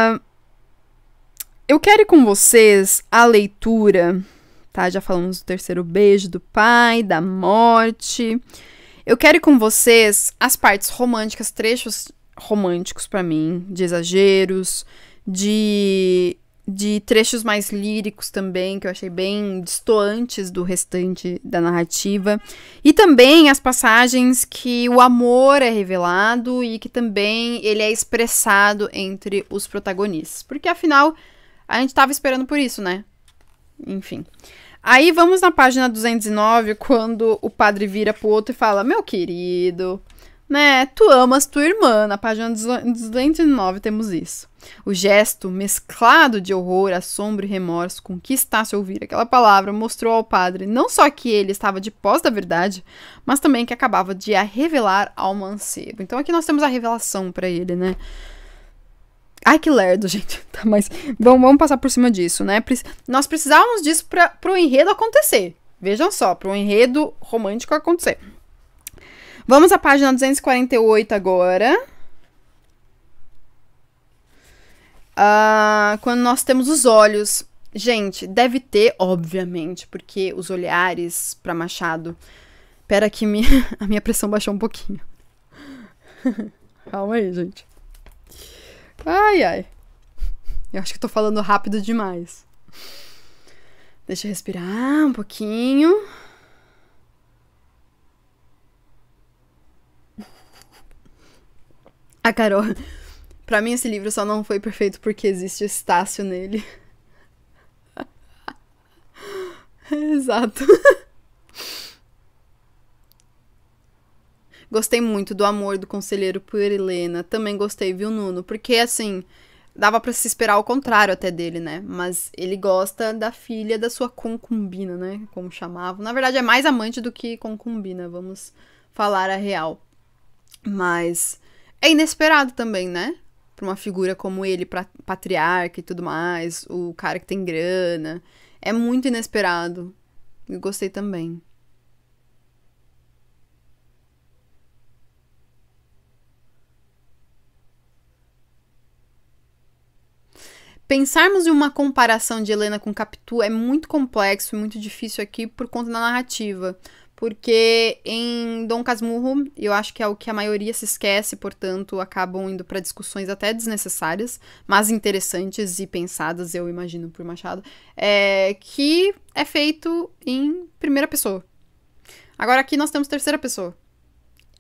eu quero ir com vocês a leitura, tá? Já falamos do terceiro beijo do pai, da morte. Eu quero ir com vocês as partes românticas, trechos românticos para mim, de exageros, de de trechos mais líricos também, que eu achei bem distoantes do restante da narrativa. E também as passagens que o amor é revelado e que também ele é expressado entre os protagonistas. Porque afinal, a gente estava esperando por isso, né? Enfim. Aí vamos na página 209, quando o padre vira pro outro e fala: Meu querido, né? Tu amas tua irmã, na página 209 temos isso. O gesto, mesclado de horror, assombro e remorso com que Estácio ouvir aquela palavra, mostrou ao padre não só que ele estava de pós da verdade, mas também que acabava de a revelar ao mancebo. Então aqui nós temos a revelação para ele, né? Ai, que lerdo, gente. Tá, mas vamos, vamos passar por cima disso, né? nós precisávamos disso para o enredo acontecer. Vejam só, para o enredo romântico acontecer. Vamos à página 248 agora. Uh, quando nós temos os olhos. Gente, deve ter, obviamente, porque os olhares para Machado. Pera que me a minha pressão baixou um pouquinho. Calma aí, gente. Ai, ai. Eu acho que tô falando rápido demais. Deixa eu respirar um pouquinho. A Carol. Pra mim, esse livro só não foi perfeito porque existe Estácio nele. Exato. Gostei muito do amor do conselheiro por Helena. Também gostei, viu, Nuno? Porque, assim, dava para se esperar o contrário até dele, né? Mas ele gosta da filha da sua concubina, né? Como chamavam. Na verdade, é mais amante do que concubina, vamos falar a real. Mas é inesperado também, né? Pra uma figura como ele, pra, patriarca e tudo mais, o cara que tem grana. É muito inesperado. E gostei também. Pensarmos em uma comparação de Helena com Capitu é muito complexo e muito difícil aqui por conta da narrativa porque em Dom Casmurro, eu acho que é o que a maioria se esquece, portanto, acabam indo para discussões até desnecessárias, mas interessantes e pensadas, eu imagino, por Machado, é, que é feito em primeira pessoa. Agora aqui nós temos terceira pessoa.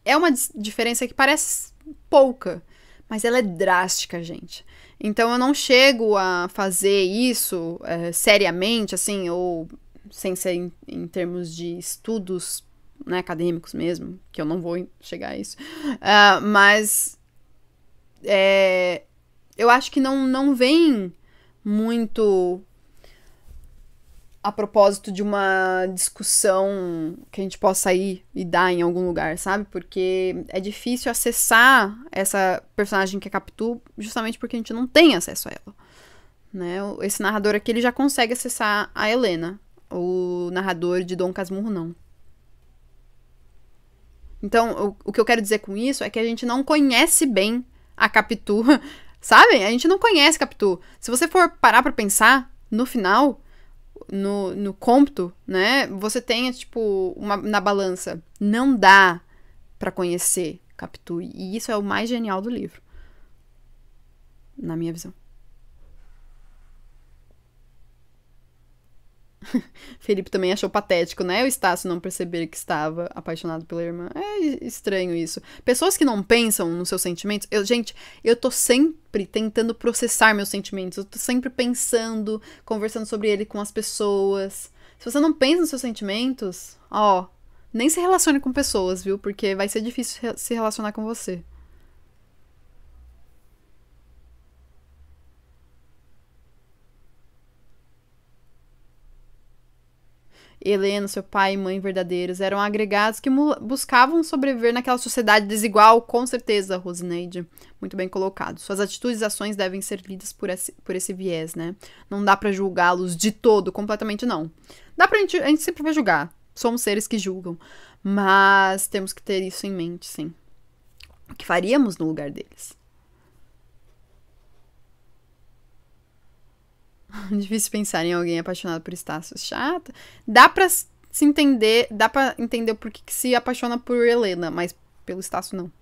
É uma diferença que parece pouca, mas ela é drástica, gente. Então eu não chego a fazer isso é, seriamente, assim, ou sem ser em, em termos de estudos né, acadêmicos mesmo, que eu não vou chegar a isso, uh, mas é, eu acho que não, não vem muito a propósito de uma discussão que a gente possa ir e dar em algum lugar, sabe? Porque é difícil acessar essa personagem que é Capitu justamente porque a gente não tem acesso a ela. Né? Esse narrador aqui ele já consegue acessar a Helena, o narrador de Dom Casmurro não. Então, o, o que eu quero dizer com isso é que a gente não conhece bem a Capitu, sabe? A gente não conhece Capitu. Se você for parar pra pensar, no final, no, no cômputo, né? Você tem, tipo, uma, na balança. Não dá para conhecer Capitu. E isso é o mais genial do livro. Na minha visão. Felipe também achou patético, né? O Estácio não perceber que estava apaixonado pela irmã. É estranho isso. Pessoas que não pensam nos seus sentimentos. Eu, gente, eu tô sempre tentando processar meus sentimentos. Eu tô sempre pensando, conversando sobre ele com as pessoas. Se você não pensa nos seus sentimentos, ó, nem se relacione com pessoas, viu? Porque vai ser difícil se relacionar com você. Helena, seu pai e mãe verdadeiros, eram agregados que buscavam sobreviver naquela sociedade desigual, com certeza, Rosineide. Muito bem colocado. Suas atitudes e ações devem ser lidas por esse, por esse viés, né? Não dá para julgá-los de todo, completamente não. Dá pra gente, a gente sempre vai julgar. Somos seres que julgam. Mas temos que ter isso em mente, sim. O que faríamos no lugar deles? Difícil pensar em alguém apaixonado por Estácio. Chata. Dá pra se entender, dá pra entender por que se apaixona por Helena, mas pelo Estácio não.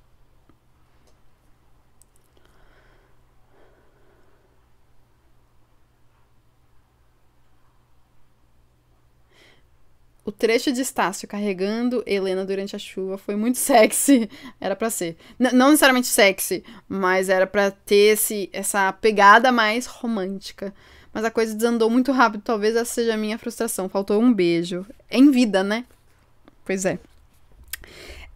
O trecho de Estácio carregando Helena durante a chuva foi muito sexy. Era para ser. N não necessariamente sexy, mas era para ter esse, essa pegada mais romântica. Mas a coisa desandou muito rápido, talvez essa seja a minha frustração. Faltou um beijo. É em vida, né? Pois é.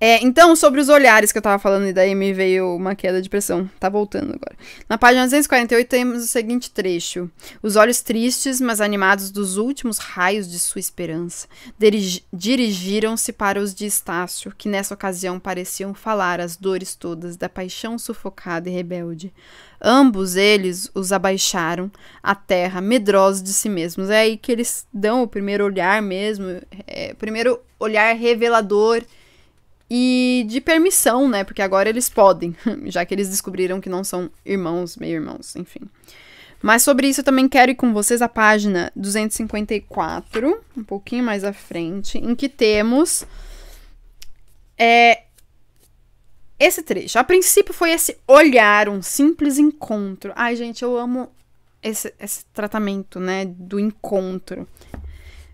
É, então, sobre os olhares que eu tava falando, e daí me veio uma queda de pressão. Tá voltando agora. Na página 248 temos o seguinte trecho: Os olhos tristes, mas animados dos últimos raios de sua esperança, dirigiram-se para os de Estácio, que nessa ocasião pareciam falar as dores todas da paixão sufocada e rebelde. Ambos eles os abaixaram à terra, medrosos de si mesmos. É aí que eles dão o primeiro olhar mesmo, é, primeiro olhar revelador e de permissão, né? Porque agora eles podem, já que eles descobriram que não são irmãos, meio-irmãos, enfim. Mas sobre isso eu também quero ir com vocês a página 254, um pouquinho mais à frente, em que temos é, esse trecho. A princípio foi esse olhar, um simples encontro. Ai, gente, eu amo esse, esse tratamento, né? Do encontro.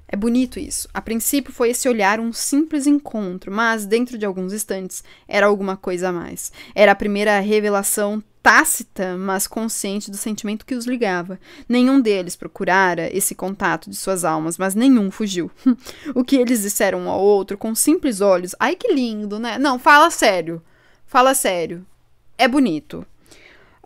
É bonito isso. A princípio foi esse olhar um simples encontro, mas dentro de alguns instantes era alguma coisa a mais. Era a primeira revelação tácita, mas consciente do sentimento que os ligava. Nenhum deles procurara esse contato de suas almas, mas nenhum fugiu. o que eles disseram um ao outro com simples olhos. Ai que lindo, né? Não, fala sério. Fala sério. É bonito.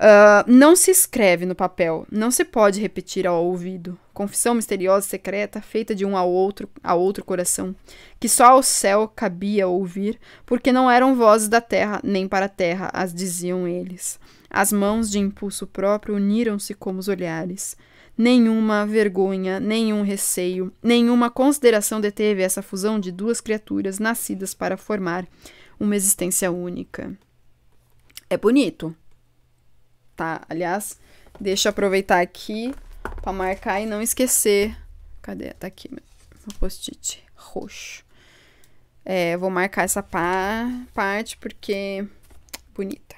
Ah, não se escreve no papel, não se pode repetir ao ouvido. Confissão misteriosa secreta, feita de um ao outro, a outro coração, que só ao céu cabia ouvir, porque não eram vozes da terra, nem para a terra as diziam eles. As mãos de impulso próprio uniram-se como os olhares. Nenhuma vergonha, nenhum receio, nenhuma consideração deteve essa fusão de duas criaturas nascidas para formar uma existência única. É bonito tá? Aliás, deixa eu aproveitar aqui para marcar e não esquecer. Cadê? Tá aqui meu post-it roxo. É, vou marcar essa par parte porque bonita.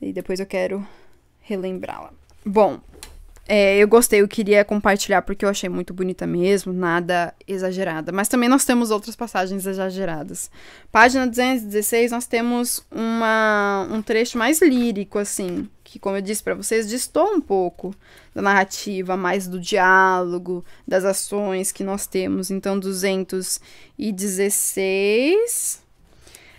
E depois eu quero relembrá-la. Bom, é, eu gostei, eu queria compartilhar porque eu achei muito bonita mesmo, nada exagerada. Mas também nós temos outras passagens exageradas. Página 216, nós temos uma, um trecho mais lírico, assim, que, como eu disse para vocês, distou um pouco da narrativa, mais do diálogo, das ações que nós temos. Então, 216.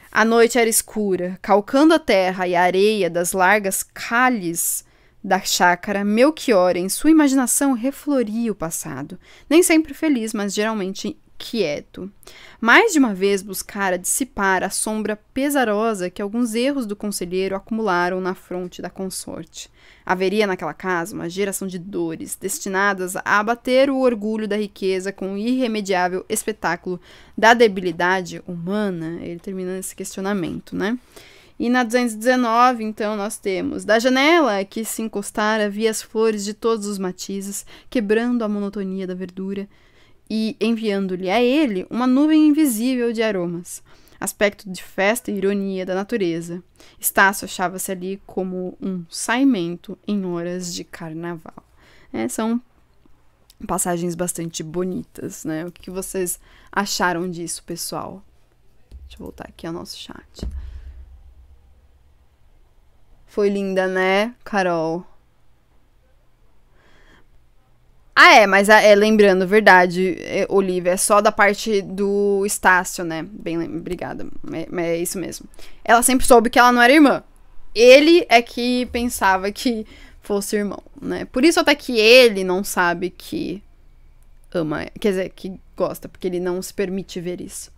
A noite era escura, calcando a terra e a areia das largas calhes da chácara, Melchior, em sua imaginação, refloria o passado, nem sempre feliz, mas geralmente quieto. Mais de uma vez buscara dissipar a sombra pesarosa que alguns erros do conselheiro acumularam na fronte da consorte. Haveria naquela casa uma geração de dores destinadas a abater o orgulho da riqueza com o irremediável espetáculo da debilidade humana. Ele termina esse questionamento, né? E na 219, então, nós temos: Da janela que se encostara, vi as flores de todos os matizes, quebrando a monotonia da verdura e enviando-lhe a ele uma nuvem invisível de aromas aspecto de festa e ironia da natureza. Estácio achava-se ali como um saimento em horas de carnaval. É, são passagens bastante bonitas, né? O que vocês acharam disso, pessoal? Deixa eu voltar aqui ao nosso chat. Foi linda, né, Carol? Ah, é, mas ah, é, lembrando, verdade, é, Olivia, é só da parte do Estácio, né? Bem, obrigada. É, é, isso mesmo. Ela sempre soube que ela não era irmã. Ele é que pensava que fosse irmão, né? Por isso até que ele não sabe que ama, quer dizer, que gosta, porque ele não se permite ver isso.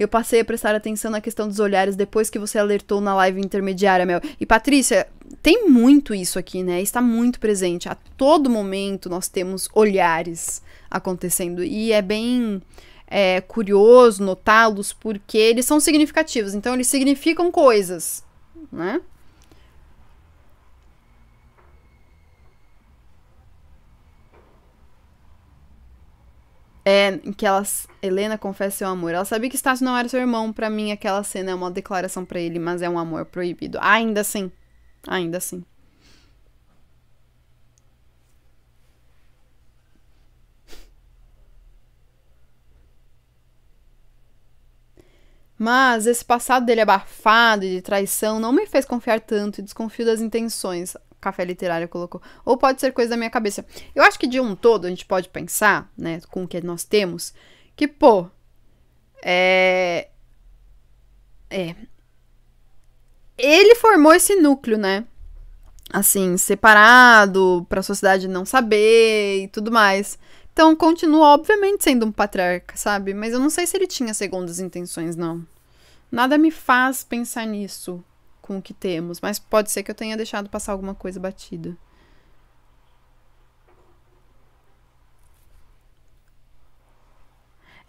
Eu passei a prestar atenção na questão dos olhares depois que você alertou na live intermediária, Mel. E Patrícia, tem muito isso aqui, né? Está muito presente. A todo momento nós temos olhares acontecendo. E é bem é, curioso notá-los porque eles são significativos. Então, eles significam coisas, né? É, em que elas, Helena confessa seu amor. Ela sabia que Estácio não era seu irmão. Para mim, aquela cena é uma declaração para ele, mas é um amor proibido. Ainda assim. Ainda assim. Mas esse passado dele abafado e de traição não me fez confiar tanto e desconfio das intenções. Café Literário colocou. Ou pode ser coisa da minha cabeça. Eu acho que de um todo a gente pode pensar, né, com o que nós temos, que, pô, é. É. Ele formou esse núcleo, né? Assim, separado, pra sociedade não saber e tudo mais. Então, continua, obviamente, sendo um patriarca, sabe? Mas eu não sei se ele tinha segundas intenções, não. Nada me faz pensar nisso com o que temos, mas pode ser que eu tenha deixado passar alguma coisa batida.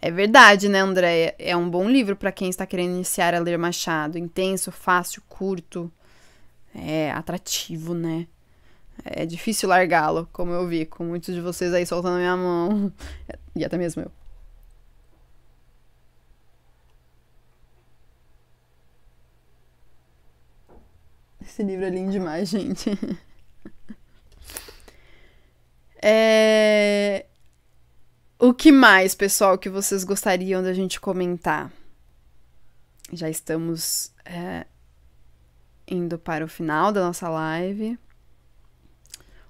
É verdade, né, Andréia? É um bom livro para quem está querendo iniciar a ler Machado. Intenso, fácil, curto. É atrativo, né? É difícil largá-lo, como eu vi, com muitos de vocês aí soltando minha mão. E até mesmo eu. Esse livro é lindo demais, gente. É... O que mais, pessoal, que vocês gostariam da gente comentar? Já estamos é, indo para o final da nossa live.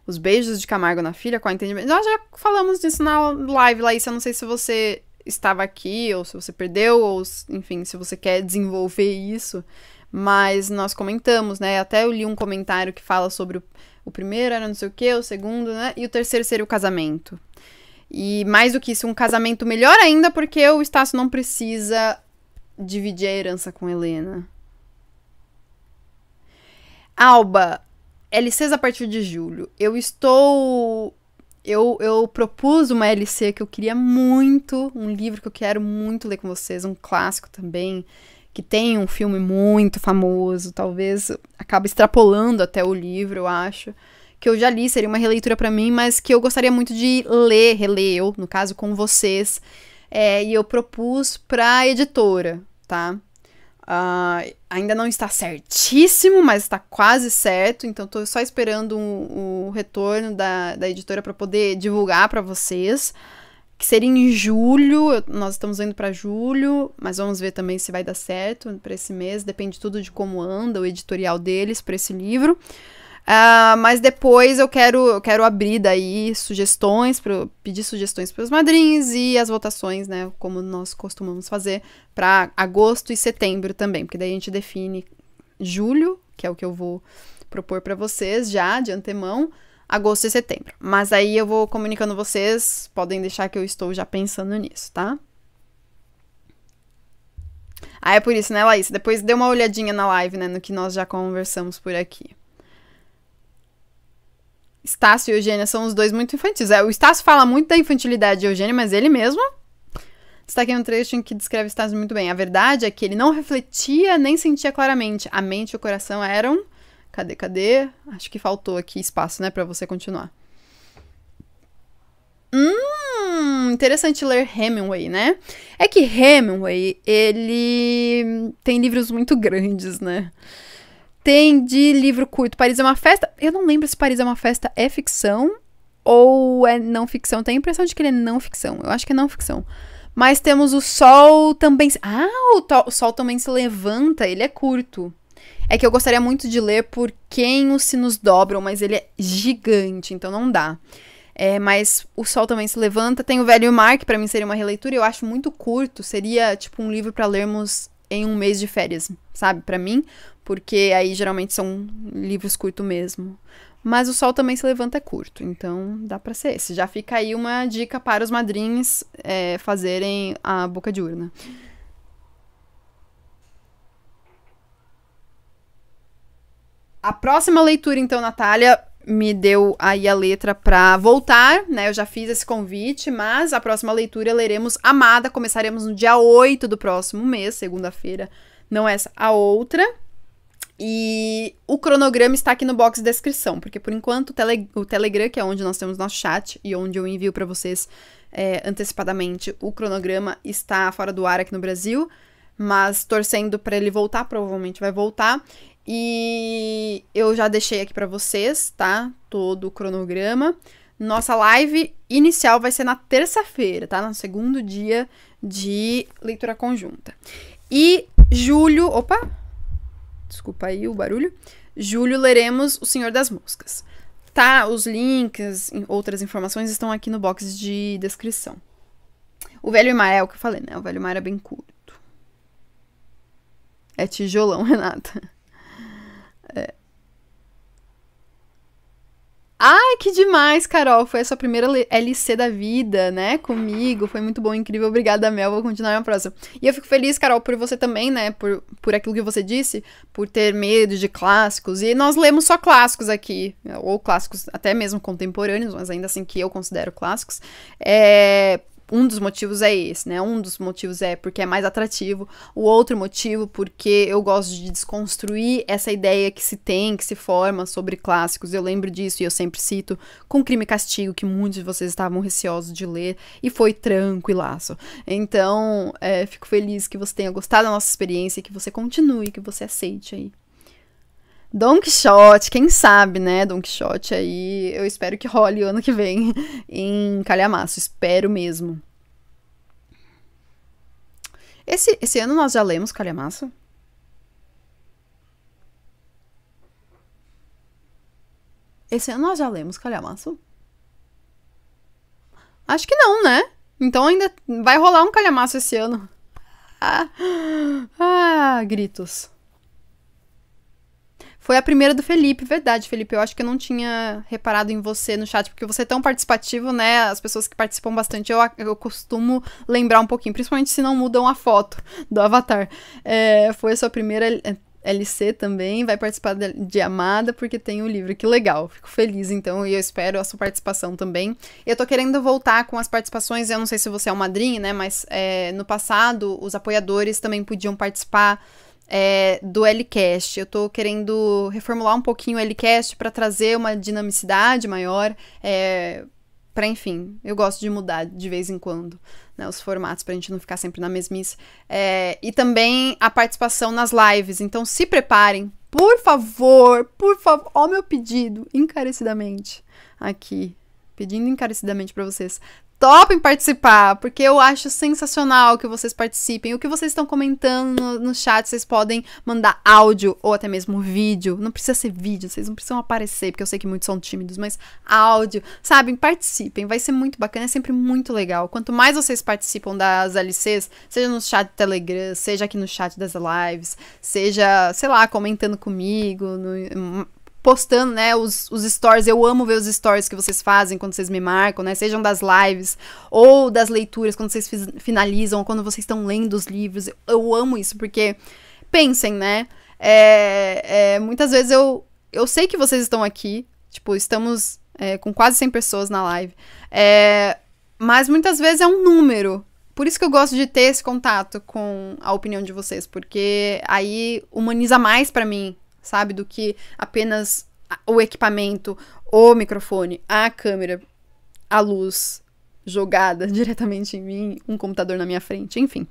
Os beijos de Camargo na filha, qual entendimento? Nós já falamos disso na live, Laís. Eu não sei se você estava aqui, ou se você perdeu, ou enfim, se você quer desenvolver isso. Mas nós comentamos, né? Até eu li um comentário que fala sobre o, o primeiro era não sei o que, o segundo, né? E o terceiro seria o casamento. E mais do que isso, um casamento melhor ainda, porque o Estácio não precisa dividir a herança com Helena. Alba, LCs a partir de julho. Eu estou. Eu, eu propus uma LC que eu queria muito, um livro que eu quero muito ler com vocês, um clássico também que tem um filme muito famoso, talvez acaba extrapolando até o livro, eu acho, que eu já li, seria uma releitura para mim, mas que eu gostaria muito de ler, reler eu, no caso, com vocês. É, e eu propus pra editora, tá? Uh, ainda não está certíssimo, mas está quase certo, então estou só esperando o, o retorno da, da editora para poder divulgar para vocês que seria em julho. Nós estamos indo para julho, mas vamos ver também se vai dar certo para esse mês. Depende tudo de como anda o editorial deles para esse livro. Uh, mas depois eu quero, eu quero abrir daí sugestões, para pedir sugestões para os madrinhos e as votações, né? Como nós costumamos fazer para agosto e setembro também, porque daí a gente define julho, que é o que eu vou propor para vocês já de antemão agosto e setembro. Mas aí eu vou comunicando vocês, podem deixar que eu estou já pensando nisso, tá? Ah, é por isso, né, Laís? Depois dê uma olhadinha na live, né, no que nós já conversamos por aqui. Estácio e Eugênia são os dois muito infantis. É, o Estácio fala muito da infantilidade de Eugênia, mas ele mesmo Destaquei um trecho em que descreve Estácio muito bem. A verdade é que ele não refletia nem sentia claramente. A mente e o coração eram Cadê, cadê? Acho que faltou aqui espaço, né, para você continuar. Hum, interessante ler Hemingway, né? É que Hemingway, ele tem livros muito grandes, né? Tem de livro curto, Paris é uma festa. Eu não lembro se Paris é uma festa é ficção ou é não ficção. Tenho a impressão de que ele é não ficção. Eu acho que é não ficção. Mas temos o Sol também. Ah, o, o Sol também se levanta. Ele é curto é que eu gostaria muito de ler por quem os sinos dobram, mas ele é gigante, então não dá. É, mas o sol também se levanta. Tem o Velho Mark que mim seria uma releitura, eu acho muito curto. Seria tipo um livro para lermos em um mês de férias, sabe? para mim, porque aí geralmente são livros curtos mesmo. Mas o sol também se levanta é curto, então dá para ser esse. Já fica aí uma dica para os madrinhos é, fazerem a boca de urna. A próxima leitura, então, Natália, me deu aí a letra para voltar, né? Eu já fiz esse convite, mas a próxima leitura leremos Amada, começaremos no dia 8 do próximo mês, segunda-feira, não essa, a outra. E o cronograma está aqui no box de descrição, porque por enquanto o, tele, o Telegram, que é onde nós temos nosso chat e onde eu envio para vocês é, antecipadamente, o cronograma está fora do ar aqui no Brasil, mas torcendo para ele voltar, provavelmente vai voltar. E eu já deixei aqui para vocês, tá? Todo o cronograma. Nossa live inicial vai ser na terça-feira, tá? No segundo dia de leitura conjunta. E julho, opa, desculpa aí o barulho. Julho leremos O Senhor das Moscas. Tá, os links, outras informações estão aqui no box de descrição. O Velho Mar é o que eu falei, né? O Velho Mar é bem curto. É tijolão, Renata. Ai, que demais, Carol. Foi a sua primeira LC da vida, né? Comigo. Foi muito bom, incrível. Obrigada, Mel. Vou continuar na próxima. E eu fico feliz, Carol, por você também, né? Por, por aquilo que você disse, por ter medo de clássicos. E nós lemos só clássicos aqui, ou clássicos até mesmo contemporâneos, mas ainda assim que eu considero clássicos. É, um dos motivos é esse, né? Um dos motivos é porque é mais atrativo, o outro motivo porque eu gosto de desconstruir essa ideia que se tem, que se forma sobre clássicos. Eu lembro disso e eu sempre cito com Crime e Castigo, que muitos de vocês estavam receosos de ler e foi tranquilaço. Então, é, fico feliz que você tenha gostado da nossa experiência e que você continue, que você aceite aí. Don Quixote, quem sabe, né? Don Quixote aí, eu espero que role o ano que vem em Calhamaço, espero mesmo. Esse, esse ano nós já lemos Calhamaço? Esse ano nós já lemos Calhamaço? Acho que não, né? Então ainda vai rolar um calhamaço esse ano. Ah, ah gritos. Foi a primeira do Felipe, verdade, Felipe. Eu acho que eu não tinha reparado em você no chat, porque você é tão participativo, né? As pessoas que participam bastante, eu, eu costumo lembrar um pouquinho, principalmente se não mudam a foto do avatar. É, foi a sua primeira LC é, também, vai participar de Amada, porque tem o um livro. Que legal, fico feliz então e eu espero a sua participação também. Eu tô querendo voltar com as participações, eu não sei se você é o madrinho, né? Mas é, no passado, os apoiadores também podiam participar é, do Lcast. Eu estou querendo reformular um pouquinho o Lcast para trazer uma dinamicidade maior. É, para enfim, eu gosto de mudar de vez em quando né, os formatos para a gente não ficar sempre na mesmice. É, e também a participação nas lives. Então se preparem, por favor, por favor, ó meu pedido, encarecidamente aqui, pedindo encarecidamente para vocês, topem participar, porque eu acho sensacional que vocês participem. O que vocês estão comentando no, no, chat, vocês podem mandar áudio ou até mesmo vídeo. Não precisa ser vídeo, vocês não precisam aparecer, porque eu sei que muitos são tímidos, mas áudio, sabem? Participem, vai ser muito bacana, é sempre muito legal. Quanto mais vocês participam das LCs, seja no chat do Telegram, seja aqui no chat das lives, seja, sei lá, comentando comigo, no, postando, né, os, os stories. Eu amo ver os stories que vocês fazem quando vocês me marcam, né? Sejam das lives ou das leituras, quando vocês finalizam, ou quando vocês estão lendo os livros. Eu, eu amo isso, porque pensem, né? É, é, muitas vezes eu, eu sei que vocês estão aqui, tipo, estamos é, com quase 100 pessoas na live, é, mas muitas vezes é um número. Por isso que eu gosto de ter esse contato com a opinião de vocês, porque aí humaniza mais para mim sabe? Do que apenas o equipamento, o microfone, a câmera, a luz jogada diretamente em mim, um computador na minha frente, enfim.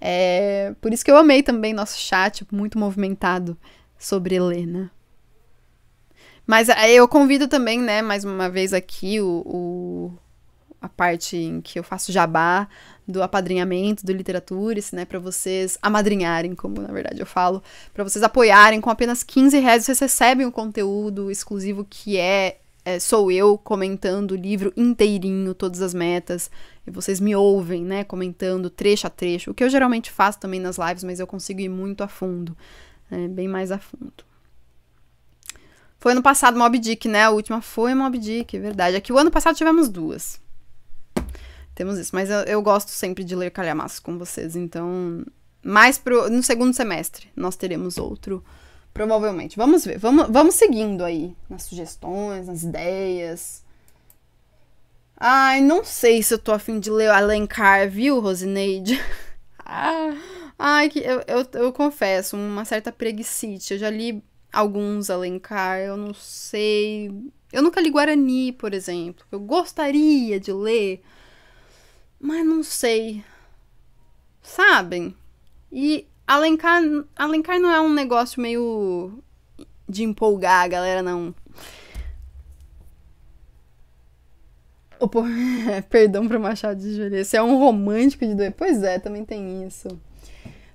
É, por isso que eu amei também nosso chat, muito movimentado sobre Helena. Mas eu convido também, né, mais uma vez aqui, o, o a parte em que eu faço jabá do apadrinhamento do Literaturice, né, para vocês amadrinharem, como na verdade eu falo, para vocês apoiarem com apenas 15 reais, vocês recebem o conteúdo exclusivo que é, é sou eu comentando o livro inteirinho, todas as metas, e vocês me ouvem, né, comentando trecho a trecho, o que eu geralmente faço também nas lives, mas eu consigo ir muito a fundo, né, bem mais a fundo. Foi ano passado Mob Dick, né? A última foi Mob Dick, é verdade. É que o ano passado tivemos duas. Temos isso. Mas eu, eu gosto sempre de ler calhamaços com vocês, então. Mais pro, no segundo semestre nós teremos outro, provavelmente. Vamos ver, vamos, vamos seguindo aí nas sugestões, nas ideias. Ai, não sei se eu tô afim de ler Alencar, viu, Rosineide? ah, ai, que, eu, eu, eu, confesso, uma certa preguicite. Eu já li alguns Alencar, eu não sei. Eu nunca li Guarani, por exemplo. Eu gostaria de ler, mas não sei. Sabem? E Alencar, Alencar não é um negócio meio de empolgar a galera, não. Opo... Perdão pro Machado de Júlia. Você é um romântico de doer. Pois é, também tem isso.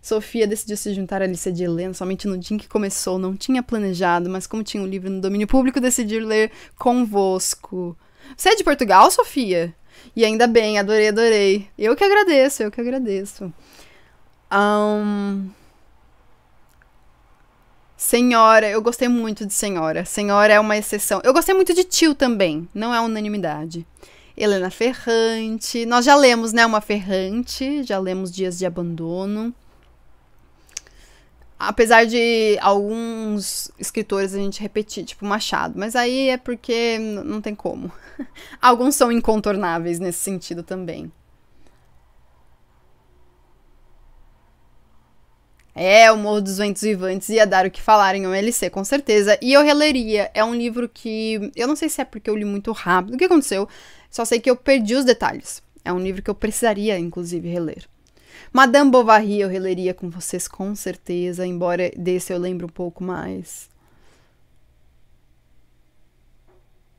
Sofia decidiu se juntar à lista de Helena somente no dia em que começou. Não tinha planejado, mas como tinha um livro no domínio público, decidiu ler convosco. Você é de Portugal, Sofia? E ainda bem, adorei, adorei. Eu que agradeço, eu que agradeço. Um... Senhora, eu gostei muito de Senhora. Senhora é uma exceção. Eu gostei muito de Tio também, não é unanimidade. Helena Ferrante. Nós já lemos, né? Uma Ferrante, já lemos Dias de Abandono. Apesar de alguns escritores a gente repetir, tipo Machado, mas aí é porque não tem como. alguns são incontornáveis nesse sentido também. É, O Morro dos Ventos Vivantes ia é dar o que falar em OLC, com certeza. E eu releria. É um livro que. Eu não sei se é porque eu li muito rápido. O que aconteceu? Só sei que eu perdi os detalhes. É um livro que eu precisaria, inclusive, reler. Madame Bovary eu releria com vocês com certeza, embora desse eu lembre um pouco mais.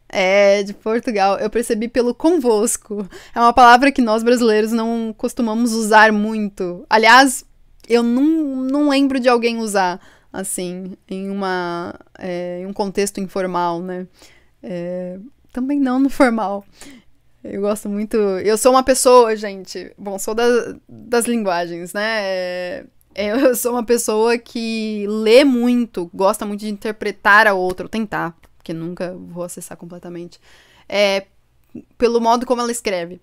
É, de Portugal. Eu percebi pelo convosco. É uma palavra que nós brasileiros não costumamos usar muito. Aliás, eu não, não lembro de alguém usar assim, em, uma, é, em um contexto informal, né? É, também não no formal. Eu gosto muito. Eu sou uma pessoa, gente. Bom, sou da, das linguagens, né? É, é, eu sou uma pessoa que lê muito, gosta muito de interpretar a outra, tentar, porque nunca vou acessar completamente. É, pelo modo como ela escreve.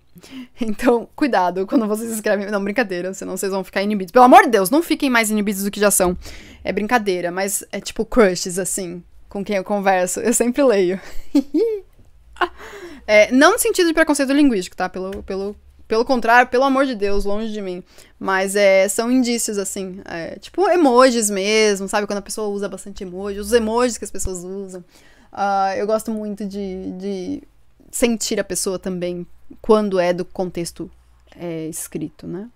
Então, cuidado quando vocês escrevem. Não, brincadeira, senão vocês vão ficar inibidos. Pelo amor de Deus, não fiquem mais inibidos do que já são. É brincadeira, mas é tipo crushes, assim, com quem eu converso. Eu sempre leio. É, não no sentido de preconceito linguístico, tá? Pelo, pelo, pelo contrário, pelo amor de Deus, longe de mim. Mas é, são indícios, assim. É, tipo emojis mesmo, sabe? Quando a pessoa usa bastante emoji, os emojis que as pessoas usam. Uh, eu gosto muito de, de sentir a pessoa também quando é do contexto é, escrito, né?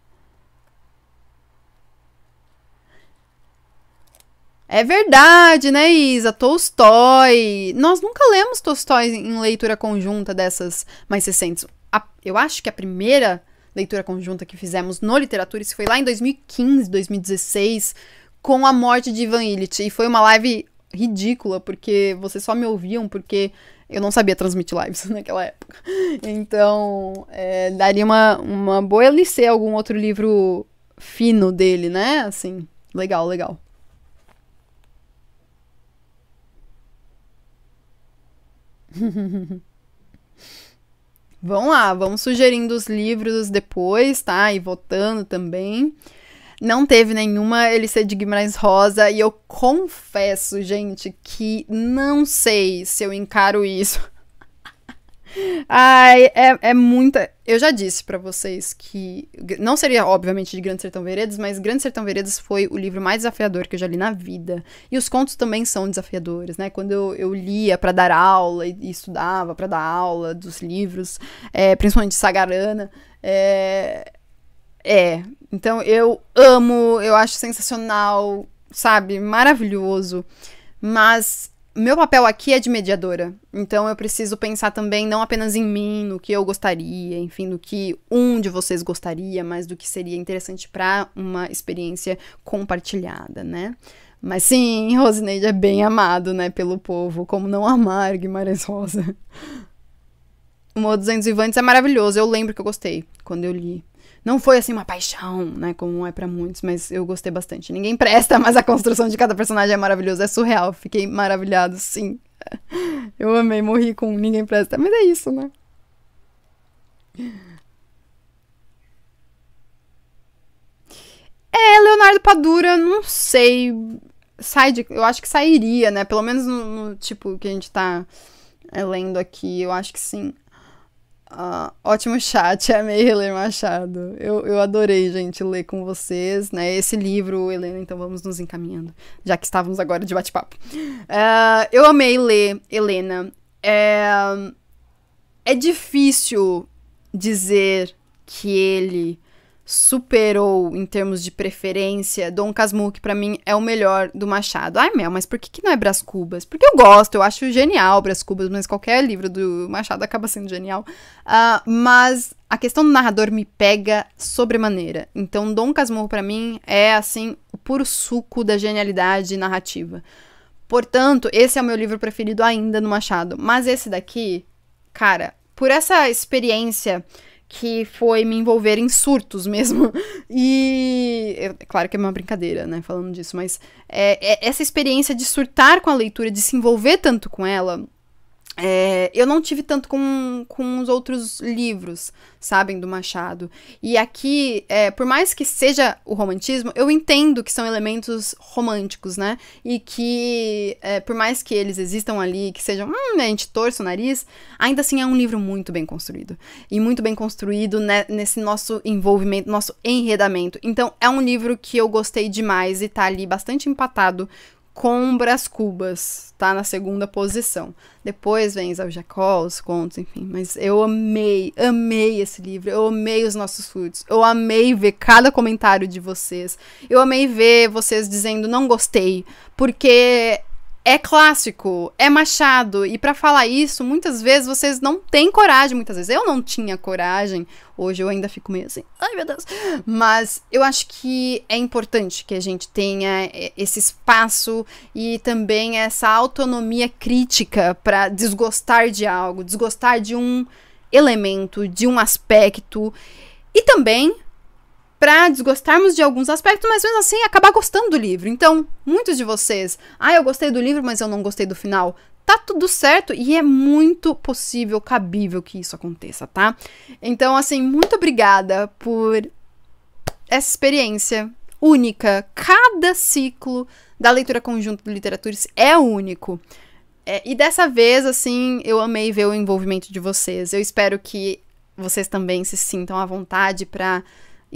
É verdade, né, Isa? Tolstói. Nós nunca lemos Tolstói em leitura conjunta dessas mais recentes. A, eu acho que a primeira leitura conjunta que fizemos no Literatura, isso foi lá em 2015, 2016, com a morte de Ivan Illich. E foi uma live ridícula, porque vocês só me ouviam porque eu não sabia transmitir lives naquela época. Então, é, daria uma, uma boa LC algum outro livro fino dele, né? Assim, legal, legal. vão lá, vamos sugerindo os livros depois, tá? E votando também. Não teve nenhuma Elise de Guimarães Rosa e eu confesso, gente, que não sei se eu encaro isso Ai, é, é muita. Eu já disse para vocês que. Não seria, obviamente, de Grande Sertão Veredas, mas Grande Sertão Veredas foi o livro mais desafiador que eu já li na vida. E os contos também são desafiadores, né? Quando eu, eu lia para dar aula e, e estudava para dar aula dos livros, é, principalmente Sagarana, é. É. Então eu amo, eu acho sensacional, sabe? Maravilhoso. Mas meu papel aqui é de mediadora. Então eu preciso pensar também não apenas em mim, no que eu gostaria, enfim, no que um de vocês gostaria, mas do que seria interessante para uma experiência compartilhada, né? Mas sim, Rosineide é bem amado, né, pelo povo, como não amar Guimarães Rosa. O Modo anjos Vivantes é maravilhoso, eu lembro que eu gostei quando eu li. Não foi assim uma paixão, né? Como é para muitos, mas eu gostei bastante. Ninguém presta, mas a construção de cada personagem é maravilhosa, é surreal. Fiquei maravilhado, sim. Eu amei, morri com ninguém presta. Mas é isso, né? É, Leonardo Padura, não sei. Sai de, eu acho que sairia, né? Pelo menos no, no tipo que a gente tá é, lendo aqui, eu acho que sim. Ah, ótimo chat, amei reler Machado. Eu, eu adorei, gente, ler com vocês, né? Esse livro, Helena, então vamos nos encaminhando, já que estávamos agora de bate-papo. Ah, eu amei ler, Helena. É, é difícil dizer que ele superou em termos de preferência. Dom Casmurro, que pra mim é o melhor do Machado. Ai, Mel, mas por que, que não é Bras Cubas? Porque eu gosto, eu acho genial Bras Cubas, mas qualquer livro do Machado acaba sendo genial. Uh, mas a questão do narrador me pega sobremaneira. Então, Dom Casmurro, para mim, é assim, o puro suco da genialidade narrativa. Portanto, esse é o meu livro preferido ainda no Machado. Mas esse daqui, cara, por essa experiência que foi me envolver em surtos mesmo. E. É claro que é uma brincadeira, né? Falando disso, mas é, é, essa experiência de surtar com a leitura, de se envolver tanto com ela, é, eu não tive tanto com, com os outros livros, sabem, do Machado. E aqui, é, por mais que seja o romantismo, eu entendo que são elementos românticos, né? E que, é, por mais que eles existam ali, que sejam, hum, a gente torce o nariz, ainda assim é um livro muito bem construído. E muito bem construído né, nesse nosso envolvimento, nosso enredamento. Então, é um livro que eu gostei demais e tá ali bastante empatado com Brás Cubas, tá na segunda posição. Depois vem Isabel Jacó, os contos, enfim. Mas eu amei, amei esse livro, eu amei os nossos foods, eu amei ver cada comentário de vocês, eu amei ver vocês dizendo não gostei, porque é clássico, é Machado. E para falar isso, muitas vezes vocês não têm coragem. Muitas vezes eu não tinha coragem. Hoje eu ainda fico meio assim, ai meu Deus. Mas eu acho que é importante que a gente tenha eh, esse espaço e também essa autonomia crítica para desgostar de algo, desgostar de um elemento, de um aspecto. E também para desgostarmos de alguns aspectos, mas mesmo assim acabar gostando do livro. Então, muitos de vocês, ah, eu gostei do livro, mas eu não gostei do final. Tá tudo certo e é muito possível, cabível que isso aconteça, tá? Então, assim, muito obrigada por essa experiência única. Cada ciclo da leitura conjunta de Literaturas é único. É, e dessa vez, assim, eu amei ver o envolvimento de vocês. Eu espero que vocês também se sintam à vontade para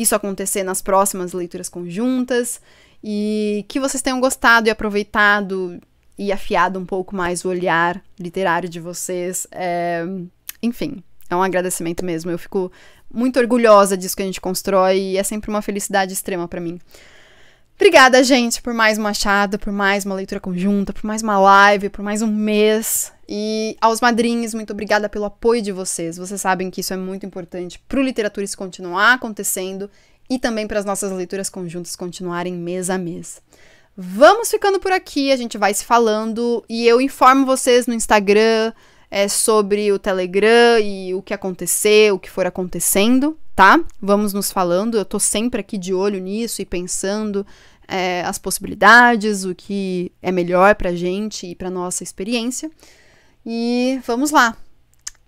isso acontecer nas próximas leituras conjuntas e que vocês tenham gostado e aproveitado e afiado um pouco mais o olhar literário de vocês. É, enfim, é um agradecimento mesmo. Eu fico muito orgulhosa disso que a gente constrói e é sempre uma felicidade extrema para mim. Obrigada, gente, por mais uma achada, por mais uma leitura conjunta, por mais uma live, por mais um mês. E aos madrinhos, muito obrigada pelo apoio de vocês. Vocês sabem que isso é muito importante para o Literatura se continuar acontecendo e também para as nossas leituras conjuntas continuarem mês a mês. Vamos ficando por aqui, a gente vai se falando e eu informo vocês no Instagram é, sobre o Telegram e o que aconteceu, o que for acontecendo, tá? Vamos nos falando, eu tô sempre aqui de olho nisso e pensando é, as possibilidades, o que é melhor pra gente e pra nossa experiência. E vamos lá.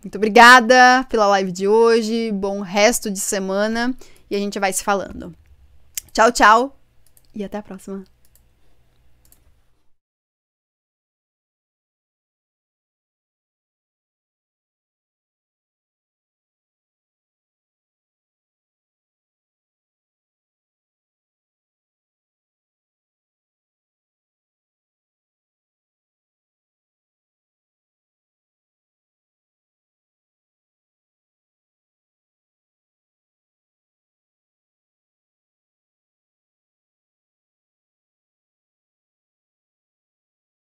Muito obrigada pela live de hoje. Bom resto de semana. E a gente vai se falando. Tchau, tchau. E até a próxima.